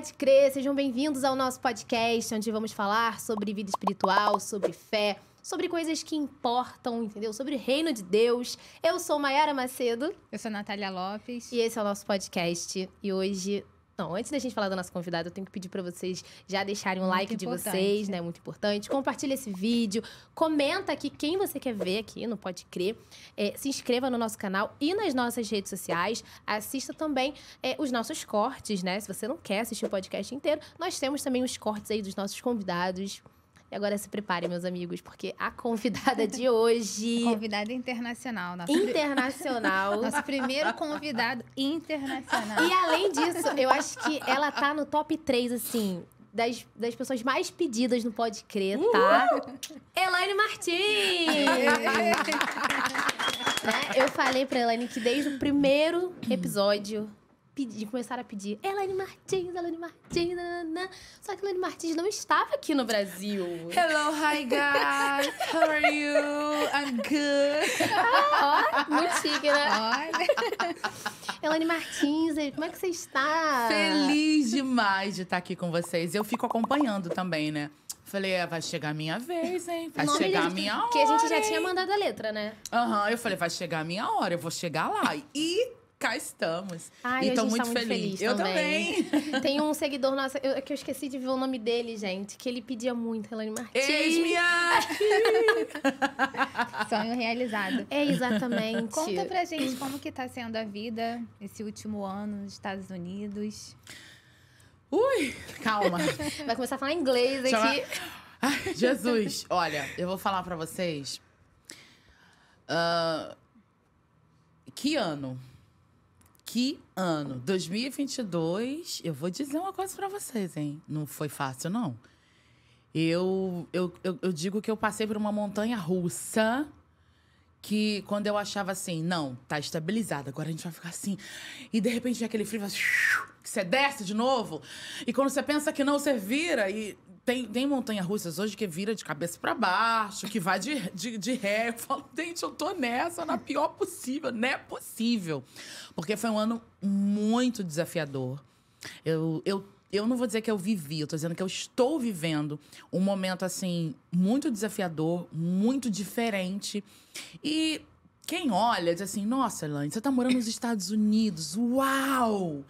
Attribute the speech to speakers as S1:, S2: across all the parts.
S1: Pode Crer, sejam bem-vindos ao nosso podcast, onde vamos falar sobre vida espiritual, sobre fé, sobre coisas que importam, entendeu? Sobre o reino de Deus. Eu sou Mayara Macedo. Eu sou Natália Lopes. E esse é o nosso podcast. E hoje então, antes da gente falar da nossa convidada, eu tenho que pedir para vocês já deixarem um Muito like importante. de vocês, né? Muito importante. Compartilha esse vídeo, comenta aqui quem você quer ver aqui, não pode crer. É, se inscreva no nosso canal e nas nossas redes sociais. Assista também é, os nossos cortes, né? Se você não quer assistir o podcast inteiro, nós temos também os cortes aí dos nossos convidados. E agora se preparem, meus amigos, porque a convidada de hoje.
S2: convidada internacional, nossa. Internacional. nosso primeiro convidado internacional. E além disso, eu acho que ela tá no
S1: top 3, assim, das, das pessoas mais pedidas no Pode Crer, tá? Elaine Martins! né? Eu falei pra Elaine que desde o primeiro episódio pedir, começaram a pedir Elaine Martins, Elaine Martins, nanana. Só que Elaine Martins não estava aqui no Brasil. Hello, hi guys, how are
S3: you? I'm
S1: good. Ah, ó, muito chique, né? Elaine Martins, como é que você está? Feliz
S3: demais de estar aqui com vocês. Eu fico acompanhando também, né? Falei, ah, vai chegar a minha
S1: vez, hein? Vai Nome chegar a minha hora. Porque a gente já hein? tinha mandado a letra, né?
S3: Aham, uhum, eu falei, vai chegar a minha hora, eu vou chegar lá. E cá estamos. Ai, e tô tá muito, tá muito feliz. feliz eu também.
S1: também. Tem um seguidor nosso, eu, é que eu esqueci de ver o nome dele, gente,
S2: que ele pedia muito, Helene Martins. Eis-me Sonho realizado. É, exatamente. Conta pra gente como que tá sendo a vida esse último ano nos Estados Unidos. Ui, calma. Vai começar a falar inglês
S1: aqui. Chama...
S3: Ai, Jesus, olha, eu vou falar para vocês. Uh, que ano? Que ano? 2022. Eu vou dizer uma coisa para vocês, hein? Não foi fácil, não. Eu, eu, eu, eu, digo que eu passei por uma montanha russa que quando eu achava assim, não, tá estabilizado, agora a gente vai ficar assim. E de repente vem aquele frio, que você desce de novo. E quando você pensa que não, você vira. E tem, tem montanha-russas hoje que vira de cabeça para baixo, que vai de, de, de ré. Eu falo, gente, eu tô nessa na pior possível. Não é possível. Porque foi um ano muito desafiador. Eu, eu, eu não vou dizer que eu vivi, eu tô dizendo que eu estou vivendo um momento, assim, muito desafiador, muito diferente. E quem olha diz assim: nossa, Elaine, você tá morando nos Estados Unidos. Uau!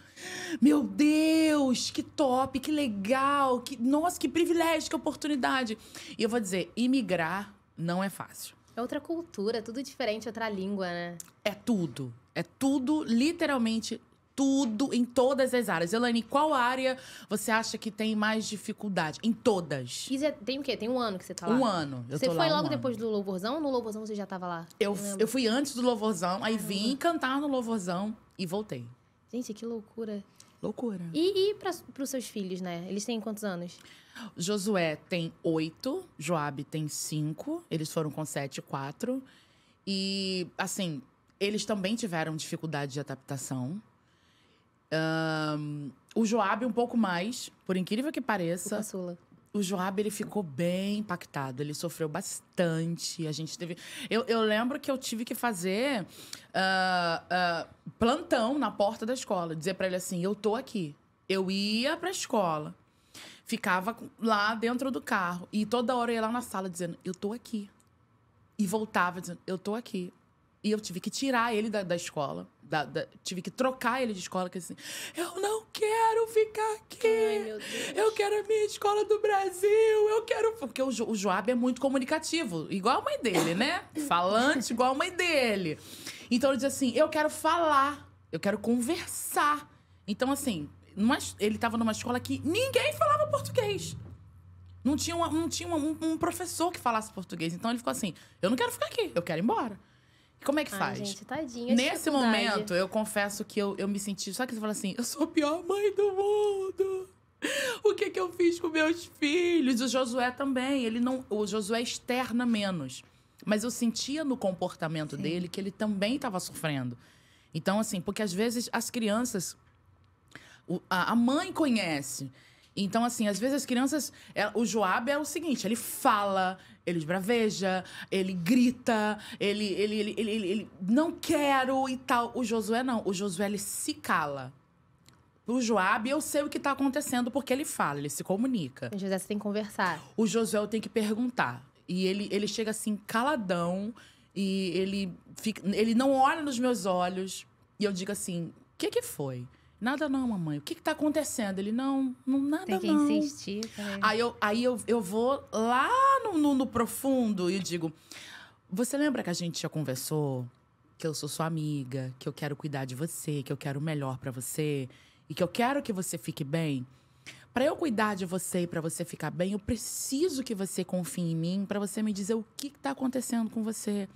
S3: Meu Deus, que top, que legal, que nossa, que privilégio, que oportunidade. E eu vou dizer: imigrar não é fácil.
S1: É outra cultura,
S3: tudo diferente, outra língua, né? É tudo. É tudo literalmente tudo, em todas as áreas. Elaine, qual área você acha que tem mais dificuldade? Em todas.
S1: E você tem o quê? Tem um ano que você tá lá? Um ano. Eu você foi lá, logo um depois ano. do Louvorzão ou no Louvorzão você já tava lá? Eu, eu fui antes do Louvorzão, aí vim cantar no Louvorzão e voltei. Gente, que loucura. Loucura. E, e para os seus filhos, né? Eles têm quantos anos?
S3: Josué tem oito, Joab tem cinco, eles foram com sete e quatro. E, assim, eles também tiveram dificuldade de adaptação. Um, o Joab um pouco mais, por incrível que pareça. O, o Joab, ele ficou bem impactado, ele sofreu bastante. A gente teve. Eu, eu lembro que eu tive que fazer uh, uh, plantão na porta da escola, dizer para ele assim: eu tô aqui. Eu ia pra escola, ficava lá dentro do carro e toda hora eu ia lá na sala dizendo: eu tô aqui. E voltava dizendo: eu tô aqui. E eu tive que tirar ele da, da escola. Da, da, tive que trocar ele de escola. Que assim, eu não quero ficar aqui. Ai, eu quero a minha escola do Brasil. Eu quero. Porque o, jo, o Joab é muito comunicativo, igual a mãe dele, né? Falante, igual a mãe dele. Então ele diz assim: eu quero falar, eu quero conversar. Então, assim, numa, ele estava numa escola que ninguém falava português. Não tinha, uma, não tinha uma, um, um professor que falasse português. Então ele ficou assim: eu não quero ficar aqui, eu quero ir embora. Como é que Ai, faz? Gente,
S1: tadinha. Nesse momento,
S3: eu confesso que eu, eu me senti. Só que você fala assim: eu sou a pior mãe do mundo. O que, que eu fiz com meus filhos? O Josué também. Ele não. O Josué externa menos. Mas eu sentia no comportamento Sim. dele que ele também estava sofrendo. Então, assim, porque às vezes as crianças. O, a, a mãe conhece. Então, assim, às vezes as crianças. É, o Joab é o seguinte: ele fala, ele esbraveja, ele grita, ele, ele, ele, ele, ele, ele não quero e tal. O Josué não. O Josué ele se cala. O Joab, eu sei o que está acontecendo porque ele fala, ele se comunica. O você tem que conversar. O Josué tem que perguntar. E ele, ele chega assim, caladão, e ele, fica, ele não olha nos meus olhos. E eu digo assim: o que, que foi? Nada não, mamãe. O que está acontecendo? Ele, não, não nada Tem que não. insistir. Também. Tá aí, eu, aí eu, eu vou lá no, no, no profundo e digo... Você lembra que a gente já conversou? Que eu sou sua amiga, que eu quero cuidar de você, que eu quero o melhor para você e que eu quero que você fique bem? Para eu cuidar de você e para você ficar bem, eu preciso que você confie em mim para você me dizer o que está acontecendo com você.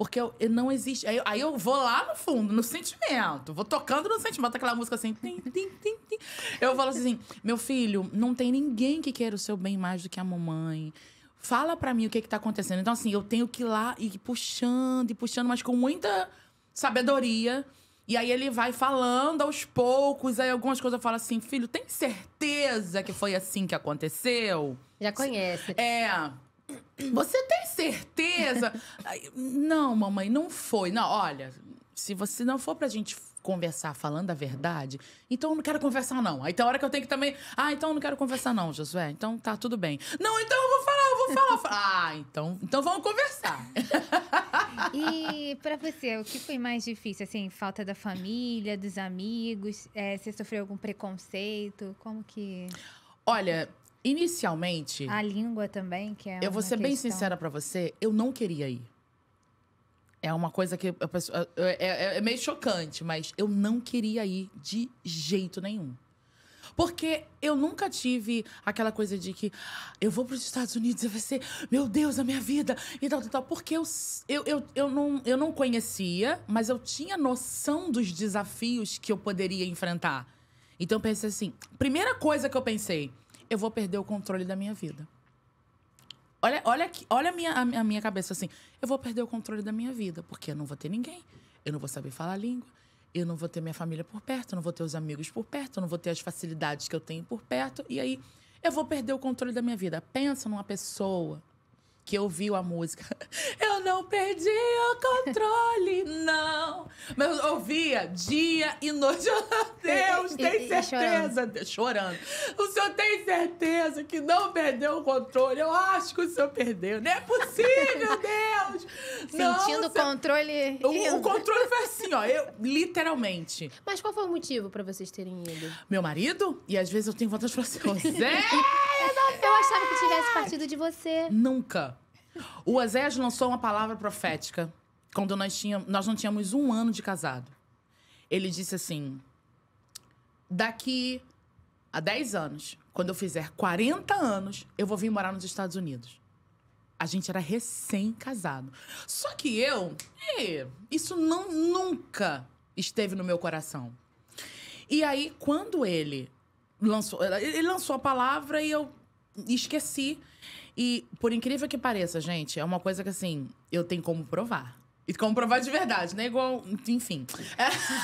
S3: Porque eu, eu não existe. Aí, aí, eu vou lá no fundo, no sentimento. Vou tocando no sentimento. aquela música assim. Tim, tim, tim, tim. Eu falo assim: meu filho, não tem ninguém que queira o seu bem mais do que a mamãe. Fala para mim o que, é que tá acontecendo. Então, assim, eu tenho que ir lá e ir puxando e puxando, mas com muita sabedoria. E aí ele vai falando aos poucos, aí algumas coisas eu falo assim, filho, tem certeza que foi assim que aconteceu? Já conhece. É. Você tem certeza? não, mamãe, não foi. Não, olha, se você não for pra gente conversar falando a verdade, então eu não quero conversar, não. Aí tem hora que eu tenho que também. Ah, então eu não quero conversar, não, Josué. Então tá tudo bem. Não, então eu vou falar, eu vou falar. Eu Ah, então, então vamos conversar.
S2: e pra você, o que foi mais difícil? Assim, falta da família, dos amigos? É, você sofreu algum preconceito? Como que.
S3: Olha, Inicialmente. A
S2: língua também, que é. Eu vou ser questão. bem sincera
S3: para você, eu não queria ir. É uma coisa que. Pessoa, é, é, é, é meio chocante, mas eu não queria ir de jeito nenhum. Porque eu nunca tive aquela coisa de que ah, eu vou para os Estados Unidos e vai ser, meu Deus, a minha vida, e tal, tal, tal. Porque eu, eu, eu, eu, não, eu não conhecia, mas eu tinha noção dos desafios que eu poderia enfrentar. Então eu pensei assim: primeira coisa que eu pensei, eu vou perder o controle da minha vida. Olha, olha, olha a, minha, a minha cabeça assim. Eu vou perder o controle da minha vida, porque eu não vou ter ninguém. Eu não vou saber falar a língua. Eu não vou ter minha família por perto. Eu não vou ter os amigos por perto. Eu não vou ter as facilidades que eu tenho por perto. E aí, eu vou perder o controle da minha vida. Pensa numa pessoa que ouviu a música. Eu não perdi o controle, não. Mas eu ouvia dia e noite. Oh, Deus, e, tem e, certeza. E chorando. chorando. O senhor tem certeza que não perdeu o controle? Eu acho que o senhor perdeu. Não é possível, Deus! Sentindo o controle. O, o, controle foi assim, ó. Eu, literalmente.
S1: Mas qual foi o motivo para vocês terem ido?
S3: Meu marido? E às vezes eu tenho vontade de falar assim, Zé!
S1: eu achava que tivesse partido de você.
S3: Nunca. O Osés lançou uma palavra profética quando nós, tínhamos, nós não tínhamos um ano de casado. Ele disse assim: daqui a 10 anos, quando eu fizer 40 anos, eu vou vir morar nos Estados Unidos. A gente era recém-casado. Só que eu, isso não nunca esteve no meu coração. E aí, quando ele lançou, ele lançou a palavra e eu esqueci. E, por incrível que pareça, gente, é uma coisa que, assim, eu tenho como provar. E como provar de verdade, né? Igual. Enfim.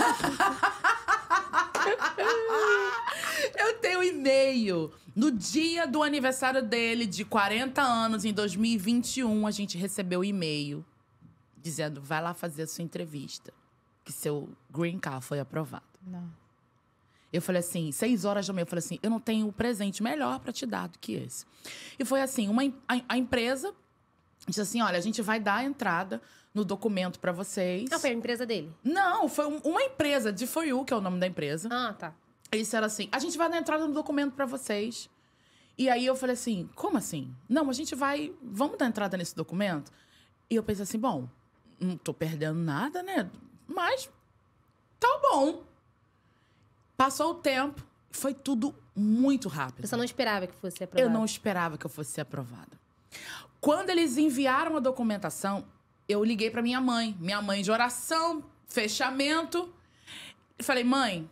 S3: eu tenho e-mail. No dia do aniversário dele, de 40 anos, em 2021, a gente recebeu e-mail dizendo: vai lá fazer a sua entrevista, que seu green card foi aprovado. Não. Eu falei assim, seis horas da manhã, eu falei assim, eu não tenho um presente melhor para te dar do que esse. E foi assim, uma, a, a empresa disse assim, olha, a gente vai dar a entrada no documento para vocês. Não, foi a empresa dele? Não, foi um, uma empresa de For You, que é o nome da empresa. Ah, tá. Eles disseram assim, a gente vai dar a entrada no documento para vocês. E aí eu falei assim, como assim? Não, a gente vai, vamos dar entrada nesse documento? E eu pensei assim, bom, não tô perdendo nada, né? Mas tá bom. Passou o tempo, foi tudo muito rápido. Você
S1: não esperava que fosse aprovada? Eu não
S3: esperava que eu fosse aprovada. Quando eles enviaram a documentação, eu liguei para minha mãe, minha mãe de oração, fechamento. falei, mãe,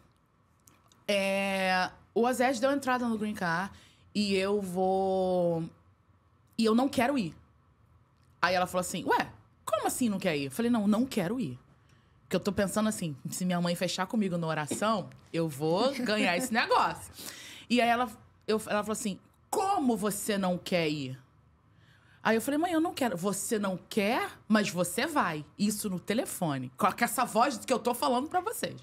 S3: é... o Azed deu entrada no Green Car e eu vou. E eu não quero ir. Aí ela falou assim: Ué, como assim não quer ir? Eu falei: Não, não quero ir. Porque eu tô pensando assim, se minha mãe fechar comigo na oração, eu vou ganhar esse negócio. E aí ela, eu, ela falou assim: como você não quer ir? Aí eu falei, mãe, eu não quero. Você não quer, mas você vai. Isso no telefone. Com essa voz que eu tô falando para vocês.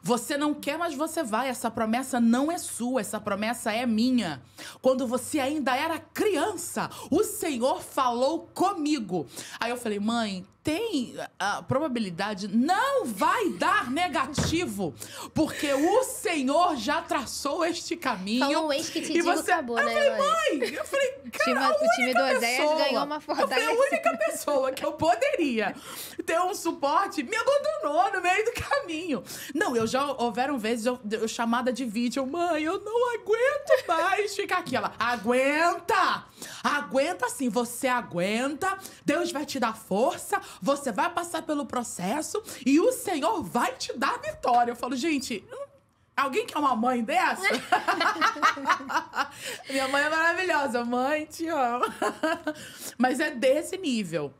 S3: Você não quer, mas você vai. Essa promessa não é sua, essa promessa é minha. Quando você ainda era criança, o Senhor falou comigo. Aí eu falei, mãe, tem a probabilidade, não vai dar negativo, porque o Senhor já traçou este caminho. Falou o ex que te diz você... o eu né? Falei, mãe, eu falei, cara, o time, do Oséias ganhou uma fortaleza. Eu falei, a única pessoa que eu poderia ter um suporte me abandonou no meio do caminho. Não, eu já houveram vezes eu, eu chamada de vídeo, mãe, eu não aguento mais ficar aqui. Ela, aguenta! Aguenta sim, você aguenta, Deus vai te dar força, você vai passar pelo processo e o Senhor vai te dar vitória. Eu falo, gente, Alguém quer uma mãe dessa? Minha mãe é maravilhosa. Mãe, te amo. Mas é desse nível.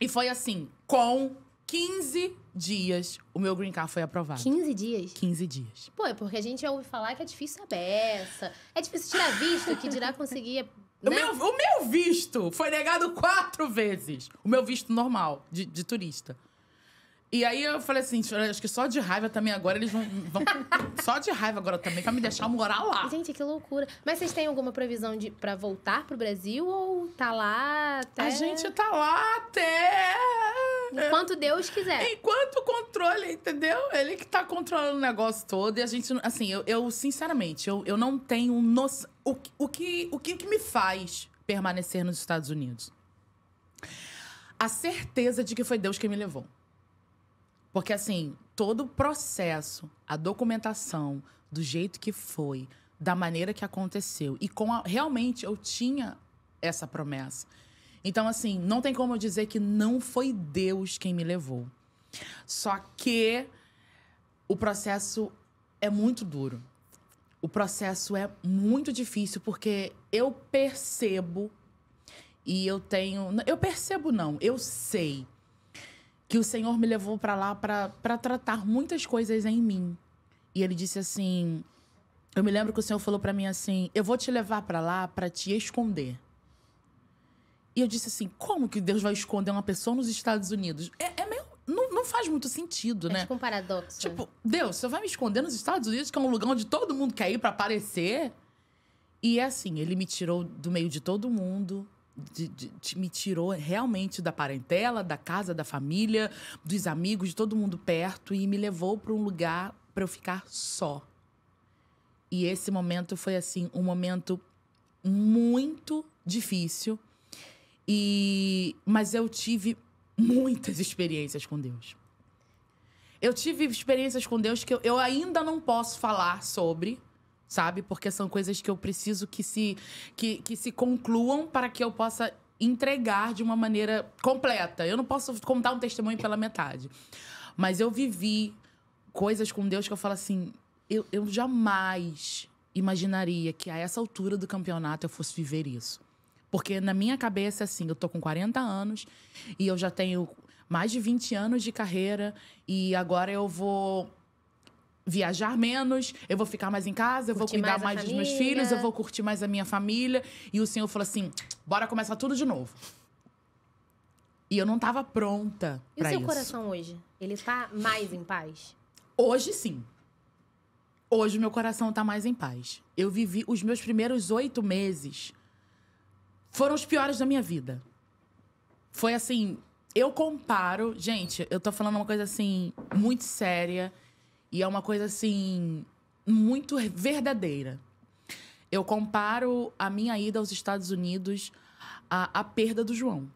S3: E foi assim, com 15 dias, o meu green card foi aprovado.
S1: 15 dias? 15 dias. Pô, é porque a gente ouve falar que é difícil a beça. É difícil tirar visto, que dirá conseguir né? O, meu, né?
S3: o meu visto foi negado quatro vezes. O meu visto normal, de, de turista. E aí eu falei assim, acho que só de raiva também agora eles vão. vão só de raiva agora também, pra me deixar morar lá.
S1: Gente, que loucura. Mas vocês têm alguma previsão de, pra voltar pro Brasil ou tá lá até. A gente tá lá até. Enquanto
S3: Deus quiser. Enquanto controle, entendeu? Ele que tá controlando o negócio todo. E a gente, assim, eu, eu sinceramente, eu, eu não tenho noção. O, o, que, o que, que me faz permanecer nos Estados Unidos? A certeza de que foi Deus que me levou. Porque, assim, todo o processo, a documentação, do jeito que foi, da maneira que aconteceu, e com a, realmente eu tinha essa promessa. Então, assim, não tem como eu dizer que não foi Deus quem me levou. Só que o processo é muito duro. O processo é muito difícil porque eu percebo e eu tenho. Eu percebo, não, eu sei que o Senhor me levou para lá para tratar muitas coisas em mim. E ele disse assim: Eu me lembro que o Senhor falou para mim assim: Eu vou te levar para lá para te esconder. E eu disse assim: Como que Deus vai esconder uma pessoa nos Estados Unidos? É, é meio. Não, não faz muito sentido, é né? Tipo um paradoxo. Né? Tipo, Deus, você vai me esconder nos Estados Unidos, que é um lugar onde todo mundo quer ir para aparecer? E é assim: ele me tirou do meio de todo mundo, de, de, de, me tirou realmente da parentela, da casa, da família, dos amigos, de todo mundo perto e me levou para um lugar para eu ficar só. E esse momento foi assim um momento muito difícil. E mas eu tive muitas experiências com Deus. Eu tive experiências com Deus que eu, eu ainda não posso falar sobre, sabe? Porque são coisas que eu preciso que se, que, que se concluam para que eu possa entregar de uma maneira completa. Eu não posso contar um testemunho pela metade. Mas eu vivi coisas com Deus que eu falo assim, eu, eu jamais imaginaria que a essa altura do campeonato eu fosse viver isso. Porque na minha cabeça, assim, eu tô com 40 anos e eu já tenho mais de 20 anos de carreira e agora eu vou viajar menos, eu vou ficar mais em casa, eu curtir vou cuidar mais, mais dos meus filhos, eu vou curtir mais a minha família. E o Senhor falou assim: bora começar tudo de novo. E eu não estava pronta para isso. E o seu coração
S1: hoje? Ele está mais em paz? Hoje sim.
S3: Hoje o meu coração está mais em paz. Eu vivi os meus primeiros oito meses foram os piores da minha vida. Foi assim, eu comparo, gente, eu tô falando uma coisa assim muito séria e é uma coisa assim muito verdadeira. Eu comparo a minha ida aos Estados Unidos à, à perda do João.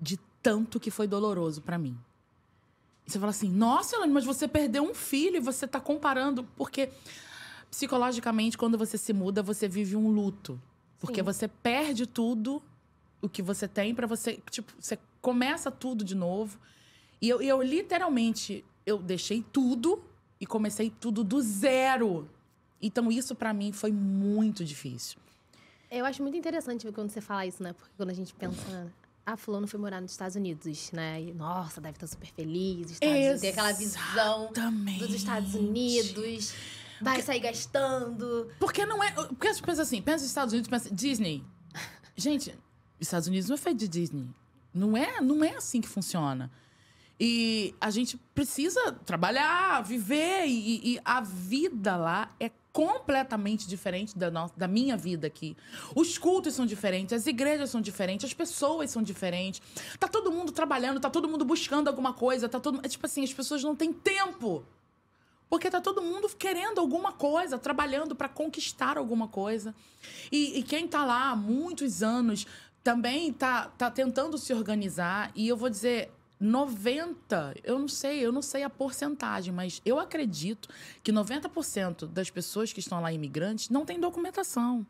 S3: De tanto que foi doloroso para mim. E você fala assim: "Nossa, Elane, mas você perdeu um filho e você tá comparando porque psicologicamente quando você se muda, você vive um luto, porque Sim. você perde tudo o que você tem para você, tipo, você começa tudo de novo. E eu, eu literalmente eu deixei tudo e comecei tudo do zero. Então isso para mim foi muito difícil.
S1: Eu acho muito interessante quando você fala isso, né? Porque quando a gente pensa, ah, fulano foi morar nos Estados Unidos, né? E, nossa, deve estar super feliz, Estados Unidos, tem aquela visão dos Estados Unidos.
S3: Vai porque, sair gastando. Porque não é. Porque as pessoas assim, pensa nos Estados Unidos, pensa Disney. Gente, Estados Unidos não é feito de Disney. Não é, não é assim que funciona. E a gente precisa trabalhar, viver, e, e a vida lá é completamente diferente da, nossa, da minha vida aqui. Os cultos são diferentes, as igrejas são diferentes, as pessoas são diferentes. Tá todo mundo trabalhando, tá todo mundo buscando alguma coisa, tá todo é tipo assim, as pessoas não têm tempo. Porque tá todo mundo querendo alguma coisa, trabalhando para conquistar alguma coisa. E, e, quem tá lá há muitos anos também tá, tá tentando se organizar. E eu vou dizer, 90, eu não sei, eu não sei a porcentagem, mas eu acredito que 90% das pessoas que estão lá imigrantes não têm documentação.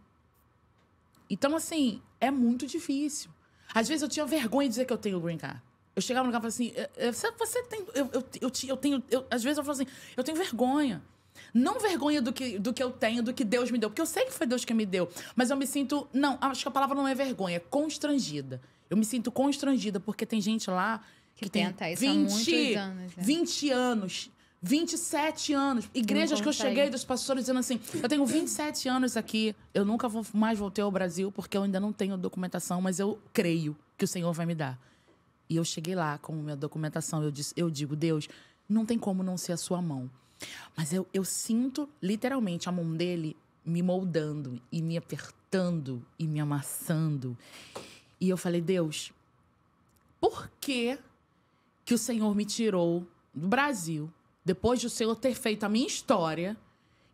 S3: Então, assim, é muito difícil. Às vezes eu tinha vergonha de dizer que eu tenho green card. Eu chegava no lugar e falava assim, é, é, você, você tem. Eu, eu, eu, eu tenho. Eu, às vezes eu falo assim, eu tenho vergonha. Não vergonha do que, do que eu tenho, do que Deus me deu, porque eu sei que foi Deus que me deu, mas eu me sinto. Não, acho que a palavra não é vergonha, é constrangida. Eu me sinto constrangida, porque tem gente lá que, que tenta tem isso 20, há anos, é. 20 anos. 27 anos. Igrejas que eu cheguei dos pastores dizendo assim: eu tenho 27 anos aqui, eu nunca vou mais voltei ao Brasil porque eu ainda não tenho documentação, mas eu creio que o Senhor vai me dar. E eu cheguei lá com minha documentação, eu, disse, eu digo: Deus, não tem como não ser a sua mão. Mas eu, eu sinto literalmente a mão dele me moldando e me apertando e me amassando. E eu falei: Deus, por que que o Senhor me tirou do Brasil, depois de o Senhor ter feito a minha história,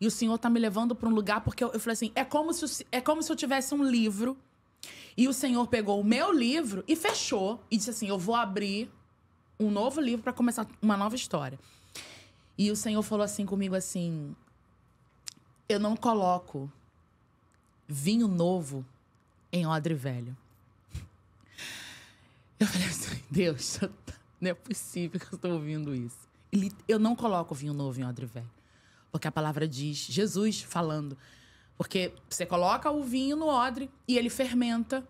S3: e o Senhor tá me levando para um lugar porque eu, eu, falei assim, é como se é como se eu tivesse um livro e o Senhor pegou o meu livro e fechou e disse assim, eu vou abrir um novo livro para começar uma nova história. E o Senhor falou assim comigo assim: Eu não coloco vinho novo em odre velho. Eu falei assim, Deus, eu não é possível que eu estou ouvindo isso. Eu não coloco vinho novo em odre velho. Porque a palavra diz, Jesus falando. Porque você coloca o vinho no odre e ele fermenta.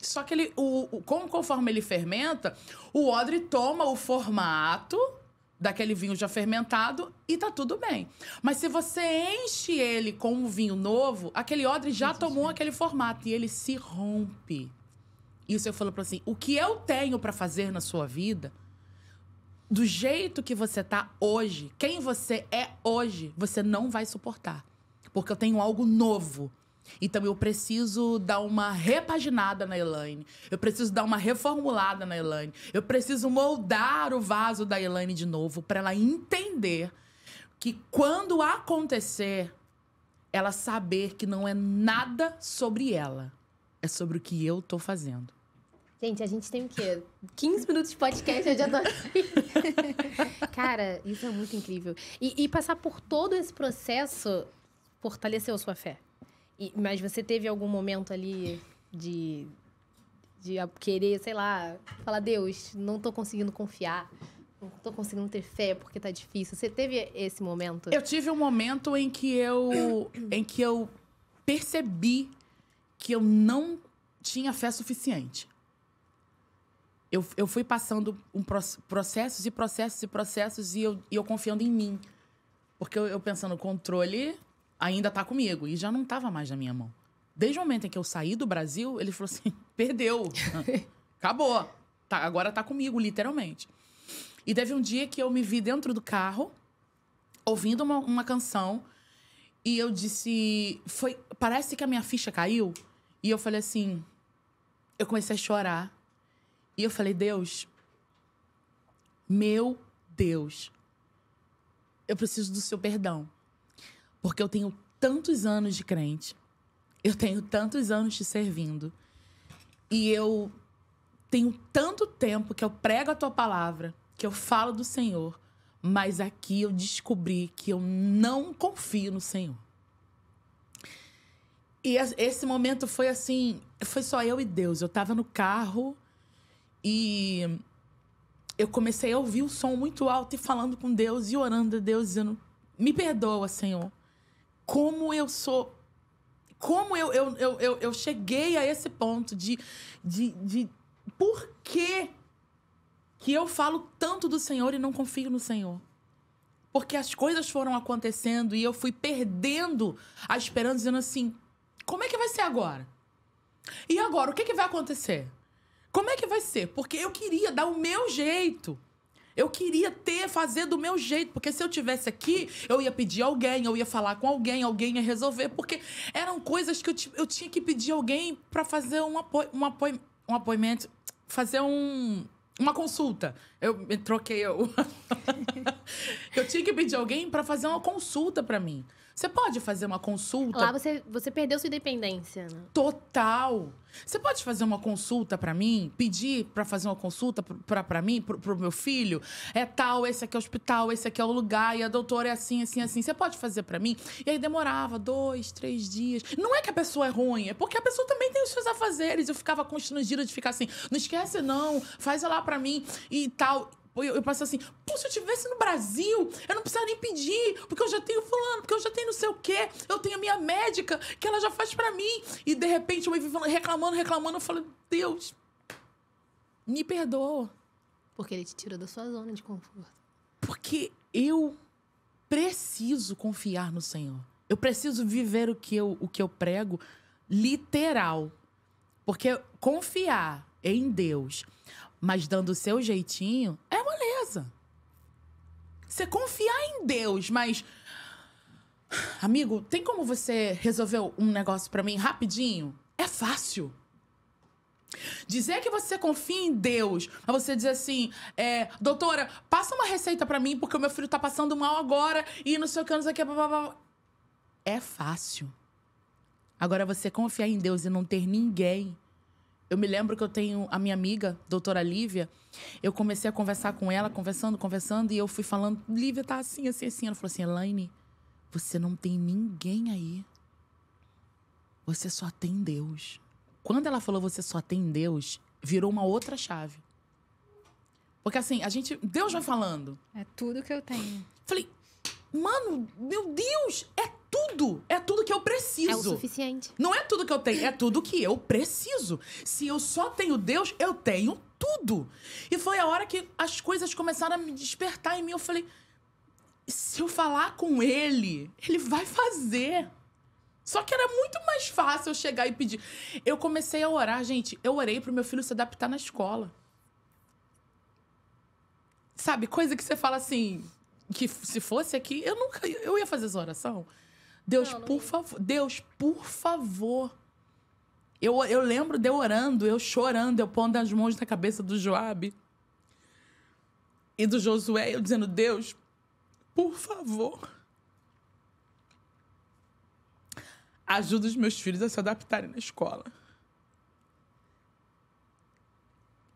S3: Só que ele, o, o, conforme ele fermenta, o odre toma o formato daquele vinho já fermentado e tá tudo bem. Mas se você enche ele com um vinho novo, aquele odre já tomou aquele formato e ele se rompe. E o senhor falou para assim: o que eu tenho para fazer na sua vida do jeito que você tá hoje, quem você é hoje, você não vai suportar. Porque eu tenho algo novo. Então eu preciso dar uma repaginada na Elaine. Eu preciso dar uma reformulada na Elaine. Eu preciso moldar o vaso da Elaine de novo para ela entender que quando acontecer, ela saber que não é nada sobre ela. É sobre o que eu tô fazendo.
S1: Gente, a gente tem o quê? 15 minutos de podcast, eu já tô Cara, isso é muito incrível. E, e, passar por todo esse processo fortaleceu sua fé. E, mas você teve algum momento ali de, de querer, sei lá, falar, Deus, não tô conseguindo confiar. Não tô conseguindo ter fé porque tá difícil. Você teve esse momento? Eu tive
S3: um momento em que eu, em que eu percebi que eu não tinha fé suficiente eu, eu fui passando um processos e processos e processos e eu, e eu confiando em mim. Porque eu, eu pensando, o controle ainda está comigo. E já não estava mais na minha mão. Desde o momento em que eu saí do Brasil, ele falou assim: perdeu. Acabou. Tá, agora está comigo, literalmente. E teve um dia que eu me vi dentro do carro, ouvindo uma, uma canção, e eu disse: foi, parece que a minha ficha caiu. E eu falei assim: eu comecei a chorar. E eu falei, Deus, meu Deus, eu preciso do seu perdão. Porque eu tenho tantos anos de crente, eu tenho tantos anos te servindo, e eu tenho tanto tempo que eu prego a tua palavra, que eu falo do Senhor, mas aqui eu descobri que eu não confio no Senhor. E esse momento foi assim, foi só eu e Deus. Eu estava no carro e eu comecei a ouvir o som muito alto e falando com Deus e orando a Deus, dizendo: Me perdoa, Senhor. Como eu sou. Como eu, eu, eu, eu, eu cheguei a esse ponto de, de, de. Por que, que eu falo tanto do Senhor e não confio no Senhor? Porque as coisas foram acontecendo e eu fui perdendo a esperança, dizendo assim: como é que vai ser agora? E agora, o que, que vai acontecer? Como é que vai ser? Porque eu queria dar o meu jeito. Eu queria ter, fazer do meu jeito, porque se eu tivesse aqui, eu ia pedir alguém, eu ia falar com alguém, alguém ia resolver, porque eram coisas que eu, eu tinha que pedir alguém para fazer um apoio, um apoio, um apoiamento, fazer um uma consulta. Eu me troquei eu. eu tinha que pedir alguém para fazer uma consulta para mim. Você pode fazer uma consulta. Lá
S1: você, você perdeu sua independência. Né?
S3: Total. Você pode fazer uma consulta para mim? Pedir para fazer uma consulta para mim, pro, pro meu filho? É tal, esse aqui é o hospital, esse aqui é o lugar, e a doutora é assim, assim, assim. Você pode fazer para mim? E aí demorava dois, três dias. Não é que a pessoa é ruim, é porque a pessoa também tem os seus afazeres. Eu ficava constrangida de ficar assim, não esquece não, faz lá para mim e tal eu passo assim, pô, se eu estivesse no Brasil, eu não precisaria nem pedir, porque eu já tenho fulano, porque eu já tenho não sei o quê, eu tenho a minha médica, que ela já faz para mim. E de repente eu me vi falando, reclamando, reclamando, eu falo, Deus, me perdoa. Porque ele te
S1: tirou da sua zona de conforto.
S3: Porque eu preciso confiar no Senhor. Eu preciso viver o que eu, o que eu prego literal. Porque confiar em Deus mas dando o seu jeitinho, é moleza. Você confiar em Deus, mas. Amigo, tem como você resolver um negócio para mim rapidinho? É fácil. Dizer que você confia em Deus, mas você dizer assim, é, doutora, passa uma receita para mim porque o meu filho tá passando mal agora e não sei o que, não sei o que, blá, blá, blá. É fácil. Agora, você confiar em Deus e não ter ninguém eu me lembro que eu tenho a minha amiga, doutora Lívia. Eu comecei a conversar com ela, conversando, conversando, e eu fui falando: Lívia tá assim, assim, assim. Ela falou assim: Elaine, você não tem ninguém aí. Você só tem Deus. Quando ela falou você só tem Deus, virou uma outra chave. Porque assim, a gente. Deus vai falando.
S2: É tudo que eu tenho. Falei, Mano, meu
S3: Deus, é tudo. É tudo que eu preciso. É o
S2: suficiente.
S3: Não é tudo que eu tenho, é tudo que eu preciso. Se eu só tenho Deus, eu tenho tudo. E foi a hora que as coisas começaram a me despertar em mim. Eu falei: se eu falar com ele, ele vai fazer. Só que era muito mais fácil eu chegar e pedir. Eu comecei a orar, gente. Eu orei pro meu filho se adaptar na escola. Sabe, coisa que você fala assim, que se fosse aqui, eu nunca. Eu ia fazer essa oração. Deus, não, não por favor. Deus, por favor. Eu, eu lembro de eu orando, eu chorando, eu pondo as mãos na cabeça do Joabe e do Josué, eu dizendo: Deus, por favor, ajuda os meus filhos a se adaptarem na escola.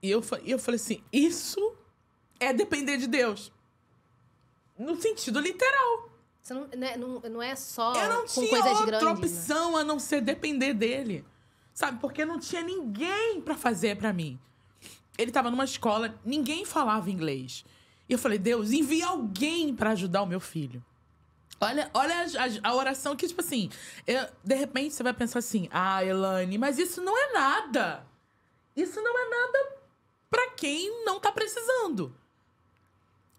S3: E eu, eu falei assim: isso é depender de Deus. No sentido literal.
S1: Você não, né, não, não é só eu não com tinha outra grandes, né? opção
S3: né? a não ser depender dele. Sabe? Porque não tinha ninguém para fazer para mim. Ele tava numa escola, ninguém falava inglês. E eu falei, Deus, envia alguém para ajudar o meu filho. Olha, olha a, a, a oração que, tipo assim, eu, de repente você vai pensar assim, ah, Elane, mas isso não é nada. Isso não é nada para quem não tá precisando.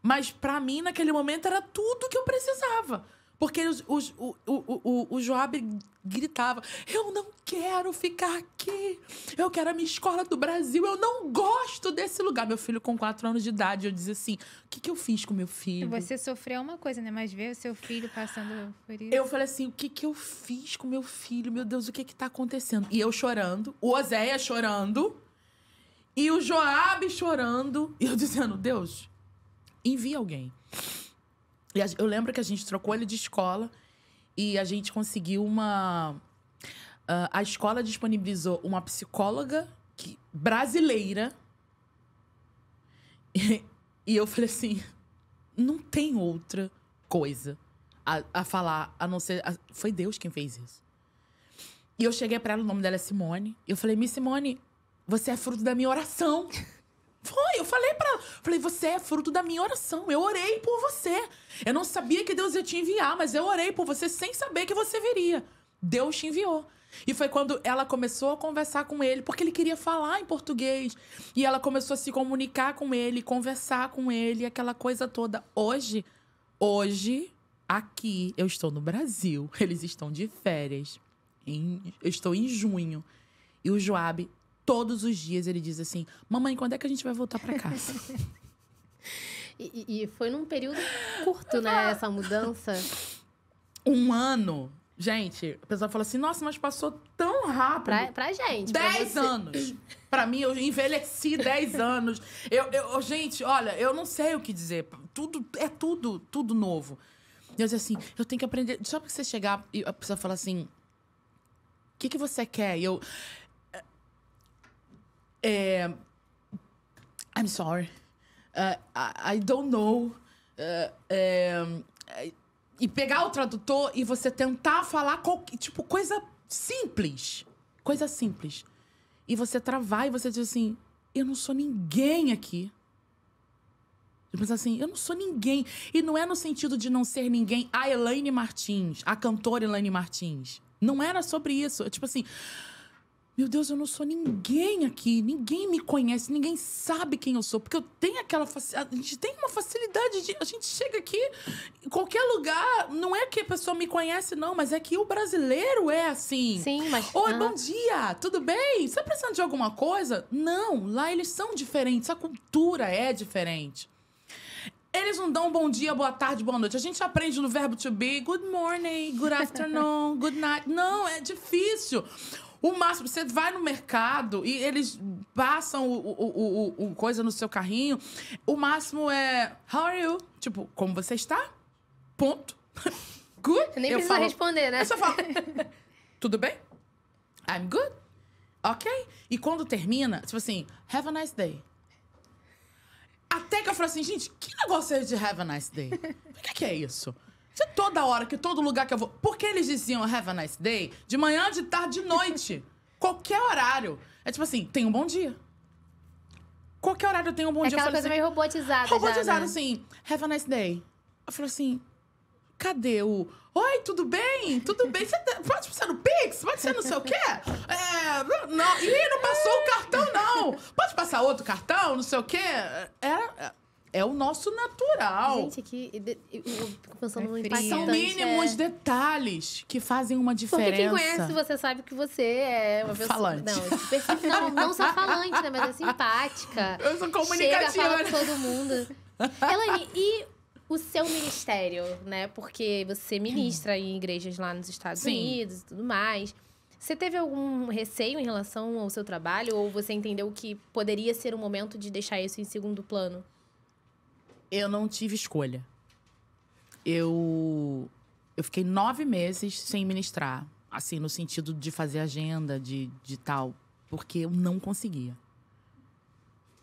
S3: Mas para mim, naquele momento, era tudo que eu precisava. Porque os, os, o, o, o, o Joab gritava: Eu não quero ficar aqui. Eu quero a minha escola do Brasil. Eu não gosto desse lugar. Meu filho, com quatro anos de idade, eu dizia assim: O que, que eu fiz com meu filho? Você
S2: sofreu uma coisa, né? Mas ver o seu filho passando por isso. Eu
S3: falei assim: O que, que eu fiz com meu filho? Meu Deus, o que, que tá acontecendo? E eu chorando, o Oséia chorando, e o Joab chorando, e eu dizendo: Deus envia alguém. E eu lembro que a gente trocou ele de escola e a gente conseguiu uma. Uh, a escola disponibilizou uma psicóloga que, brasileira. E, e, eu falei assim: não tem outra coisa a, a falar, a não ser. A, foi Deus quem fez isso. E eu cheguei para ela, o nome dela é Simone. E eu falei: Miss Simone, você é fruto da minha oração. Foi, eu falei para, falei, você é fruto da minha oração. Eu orei por você. Eu não sabia que Deus ia te enviar, mas eu orei por você sem saber que você viria. Deus te enviou. E foi quando ela começou a conversar com ele, porque ele queria falar em português. E ela começou a se comunicar com ele, conversar com ele, aquela coisa toda. Hoje, hoje, aqui, eu estou no Brasil. Eles estão de férias. Em, eu estou em junho. E o Joab todos os dias ele diz assim: Mamãe, quando é que a gente vai voltar para casa?
S1: e, e, foi num período curto, né? Ah. Essa mudança.
S3: Um ano. Gente, o pessoal fala assim: Nossa, mas passou
S1: tão rápido. Pra, pra gente.
S3: Dez pra anos. para mim, eu envelheci dez anos. Eu, eu, gente, olha, eu não sei o que dizer. Tudo, é tudo, tudo novo. Eu disse assim: Eu tenho que aprender. Só porque você chegar e a pessoa fala assim: O que, que você quer? E eu. É, I'm sorry. Uh, I, I, don't know. Uh, é, e pegar o tradutor e você tentar falar qualquer, tipo coisa simples, coisa simples. E você travar e você diz assim: "Eu não sou ninguém aqui". Tipo assim: "Eu não sou ninguém". E não é no sentido de não ser ninguém a Elaine Martins, a cantora Elaine Martins. Não era sobre isso. Tipo assim, meu Deus, eu não sou ninguém aqui, ninguém me conhece, ninguém sabe quem eu sou, porque eu tenho aquela facilidade, a gente tem uma facilidade de a gente chega aqui em qualquer lugar, não é que a pessoa me conhece não, mas é que o brasileiro é assim. Sim, mas Oi, ah. bom dia, tudo bem? Você tá precisando de alguma coisa? Não, lá eles são diferentes, a cultura é diferente. Eles não dão bom dia, boa tarde, boa noite. A gente aprende no verbo to be, good morning, good afternoon, good night. Não, é difícil. O máximo, você vai no mercado e eles passam o, o, o, o coisa no seu carrinho. O máximo é How are you? Tipo, como você está? Ponto. Good. Eu nem eu precisa falo, responder, né? Eu só falo. Tudo bem? I'm good. Ok? E quando termina, tipo assim, have a nice day. Até que eu falo assim, gente, que negócio é de have a nice day? O que é, é isso? toda hora que todo lugar que eu vou. porque eles diziam have a nice day? De manhã, de tarde, de noite. Qualquer horário. É tipo assim, tem um bom dia. Qualquer horário eu tenho um bom é dia. Aquela coisa assim, meio
S1: robotizada. Robotizada, já, né? assim.
S3: Have a nice day. Eu falo assim, cadê o. Oi, tudo bem? Tudo bem? Você tá, pode ser no Pix? Pode ser não sei o quê? É, não, ih, não passou o cartão, não. Pode passar outro cartão, não sei o quê? Era. É, é é o nosso natural. Gente,
S1: aqui. eu fico pensando é no impacto. São mínimos é...
S3: detalhes que fazem uma diferença. Porque quem conhece
S1: você sabe que você é uma pessoa. Falante. Não, não, não só falante, né? Mas é simpática. Eu sou comunicativa. Chega, fala com todo mundo. Elaine, e o seu ministério, né? Porque você ministra em igrejas lá nos Estados Sim. Unidos e tudo mais. Você teve algum receio em relação ao seu trabalho? Ou você entendeu que poderia ser um momento de deixar isso em segundo plano?
S3: Eu não tive escolha. Eu, eu fiquei nove meses sem ministrar, assim, no sentido de fazer agenda, de, de tal, porque eu não conseguia.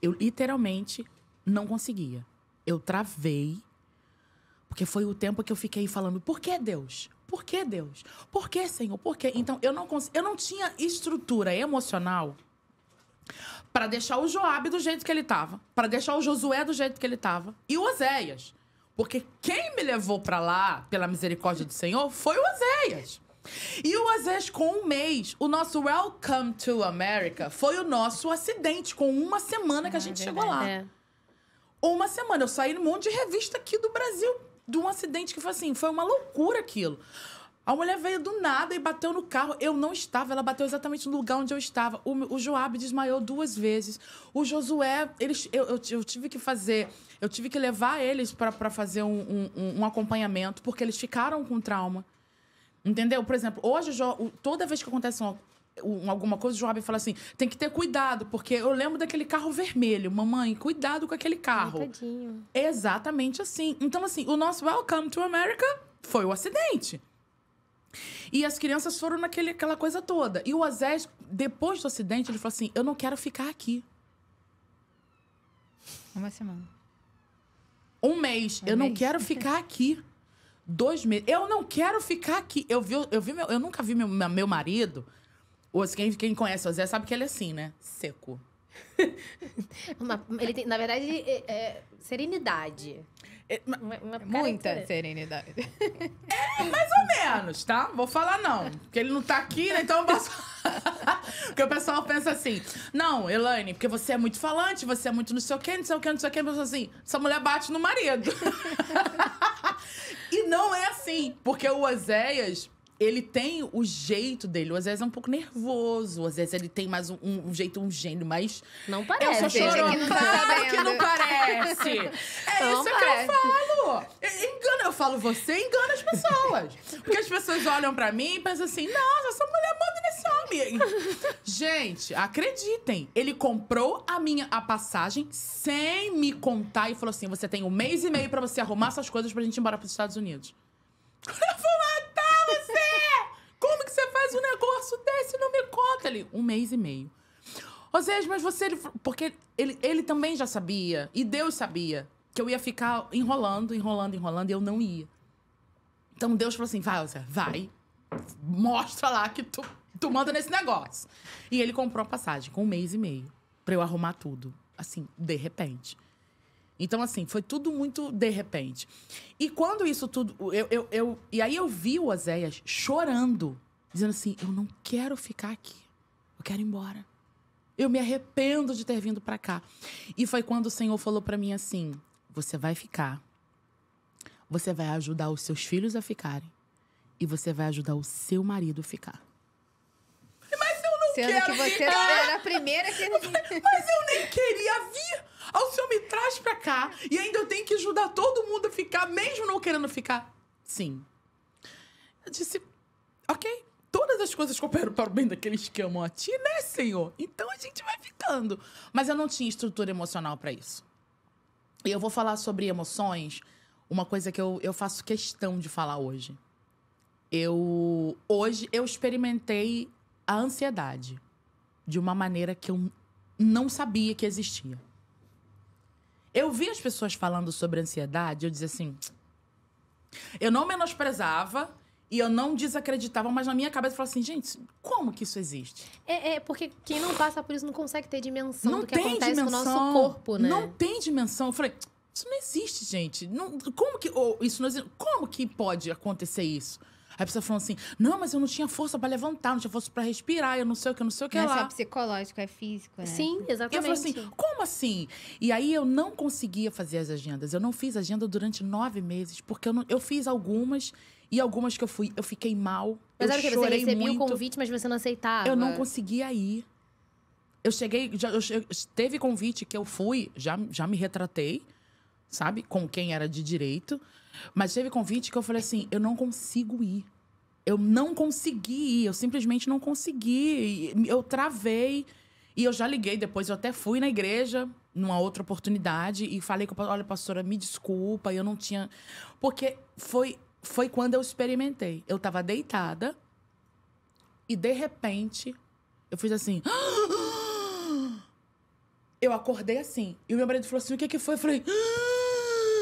S3: Eu literalmente não conseguia. Eu travei, porque foi o tempo que eu fiquei falando: por que Deus? Por que Deus? Por que Senhor? Por que? Então, eu não, eu não tinha estrutura emocional para deixar o Joabe do jeito que ele tava, para deixar o Josué do jeito que ele tava e o Oséias. Porque quem me levou para lá, pela misericórdia do Senhor, foi o Oséias. E o Oséias com um mês, o nosso Welcome to America foi o nosso acidente com uma semana que a é gente chegou lá. É. Uma semana, eu saí num monte de revista aqui do Brasil de um acidente que foi assim, foi uma loucura aquilo. A mulher veio do nada e bateu no carro. Eu não estava, ela bateu exatamente no lugar onde eu estava. O, o Joab desmaiou duas vezes. O Josué, eles, eu, eu, eu tive que fazer, eu tive que levar eles para fazer um, um, um, acompanhamento, porque eles ficaram com trauma. Entendeu? Por exemplo, hoje, toda vez que acontece alguma coisa, o Joab fala assim: tem que ter cuidado, porque eu lembro daquele carro vermelho. Mamãe, cuidado com aquele carro. Ai, Exatamente assim. Então, assim, o nosso Welcome to America foi o acidente. E as crianças foram naquele, aquela coisa toda. E o Azés, depois do acidente, ele falou assim: Eu não quero ficar aqui. Uma semana. Um mês. Um eu mês. não quero ficar aqui. Dois meses. Eu não quero ficar aqui. Eu, vi, eu, vi meu, eu nunca vi meu, meu marido. Quem, quem conhece o Zé sabe que ele é assim, né? Seco.
S1: Uma, ele tem, na verdade, é, é, serenidade. É, uma, uma Muita serenidade. É, mais ou
S3: menos, tá? Vou falar não. Porque ele não tá aqui, né? Então eu posso. porque o pessoal pensa assim: não, Elaine, porque você é muito falante, você é muito não sei o quê, não sei o quê, não sei o quê. Mas assim, essa mulher bate no marido. e não é assim. Porque o Oséias ele tem o jeito dele. O Azés é um pouco nervoso. O Azés, ele tem mais um, um, jeito, um gênio mas Não
S2: parece. Eu sou chorona. Que não tá claro que não parece.
S3: É não isso parece. que eu falo. Engana, eu falo você, engana as pessoas. Porque as pessoas olham pra mim e pensam assim, nossa, essa mulher manda é nesse homem. Gente, acreditem. Ele comprou a minha a passagem sem me contar e falou assim, você tem um mês e meio pra você arrumar essas coisas pra gente ir embora pros Estados Unidos. Eu falei, faz um negócio desse e não me conta. Ele, um mês e meio. Osés, mas você. Ele, porque ele, ele também já sabia, e Deus sabia, que eu ia ficar enrolando, enrolando, enrolando, e eu não ia. Então Deus falou assim: vai, Osés, vai. Mostra lá que tu, tu manda nesse negócio. E ele comprou a passagem com um mês e meio para eu arrumar tudo. Assim, de repente. Então, assim, foi tudo muito de repente. E quando isso tudo. Eu, eu, eu e aí eu vi o Oséias chorando dizendo assim: eu não quero ficar aqui, eu quero ir embora. Eu me arrependo de ter vindo para cá. E foi quando o Senhor falou para mim assim: você vai ficar, você vai ajudar os seus filhos a ficarem e você vai ajudar o seu marido a ficar.
S2: Mas eu não Sendo quero que você ficar.
S3: era a primeira que. Mas eu nem queria vir. O Senhor me traz para cá e ainda eu tenho que ajudar todo mundo a ficar, mesmo não querendo ficar. Sim. Eu disse, ok, todas as coisas cooperam para o bem daqueles que amam a ti, né, Senhor? Então a gente vai ficando. Mas eu não tinha estrutura emocional para isso. E eu vou falar sobre emoções, uma coisa que eu, eu faço questão de falar hoje. Eu hoje eu experimentei a ansiedade de uma maneira que eu não sabia que existia. Eu vi as pessoas falando sobre ansiedade, eu dizia assim, eu não menosprezava, e eu não desacreditava, mas na minha cabeça eu falava assim, gente, como que isso existe?
S1: É, é porque quem não passa por isso não consegue ter dimensão não do que tem acontece dimensão, com o nosso corpo,
S3: né? Não tem dimensão. Eu falei, isso não existe, gente. Não, como que oh, isso não existe? Como que pode acontecer isso? Aí a pessoa falou assim: não, mas eu não tinha força para levantar, não tinha força para respirar, eu não sei o que, eu não sei o que não lá. Não é
S2: psicológico, é físico, né? Sim, exatamente. E eu falei assim:
S3: como assim? E aí eu não conseguia fazer as agendas. Eu não fiz agenda durante nove meses, porque eu, não, eu fiz algumas e algumas que eu fui, eu fiquei mal. Mas eu chorei que você recebia muito. o
S1: convite, mas você não aceitava. Eu não
S3: conseguia ir. Eu cheguei, já, eu, teve convite que eu fui, já, já me retratei, sabe? Com quem era de direito. Mas teve convite que eu falei assim: eu não consigo ir. Eu não consegui ir, eu simplesmente não consegui. Eu travei. E eu já liguei depois, eu até fui na igreja, numa outra oportunidade, e falei com olha, pastora, me desculpa, eu não tinha. Porque foi foi quando eu experimentei. Eu tava deitada e de repente eu fiz assim. Eu acordei assim. E o meu marido falou assim: o que que foi? Eu falei.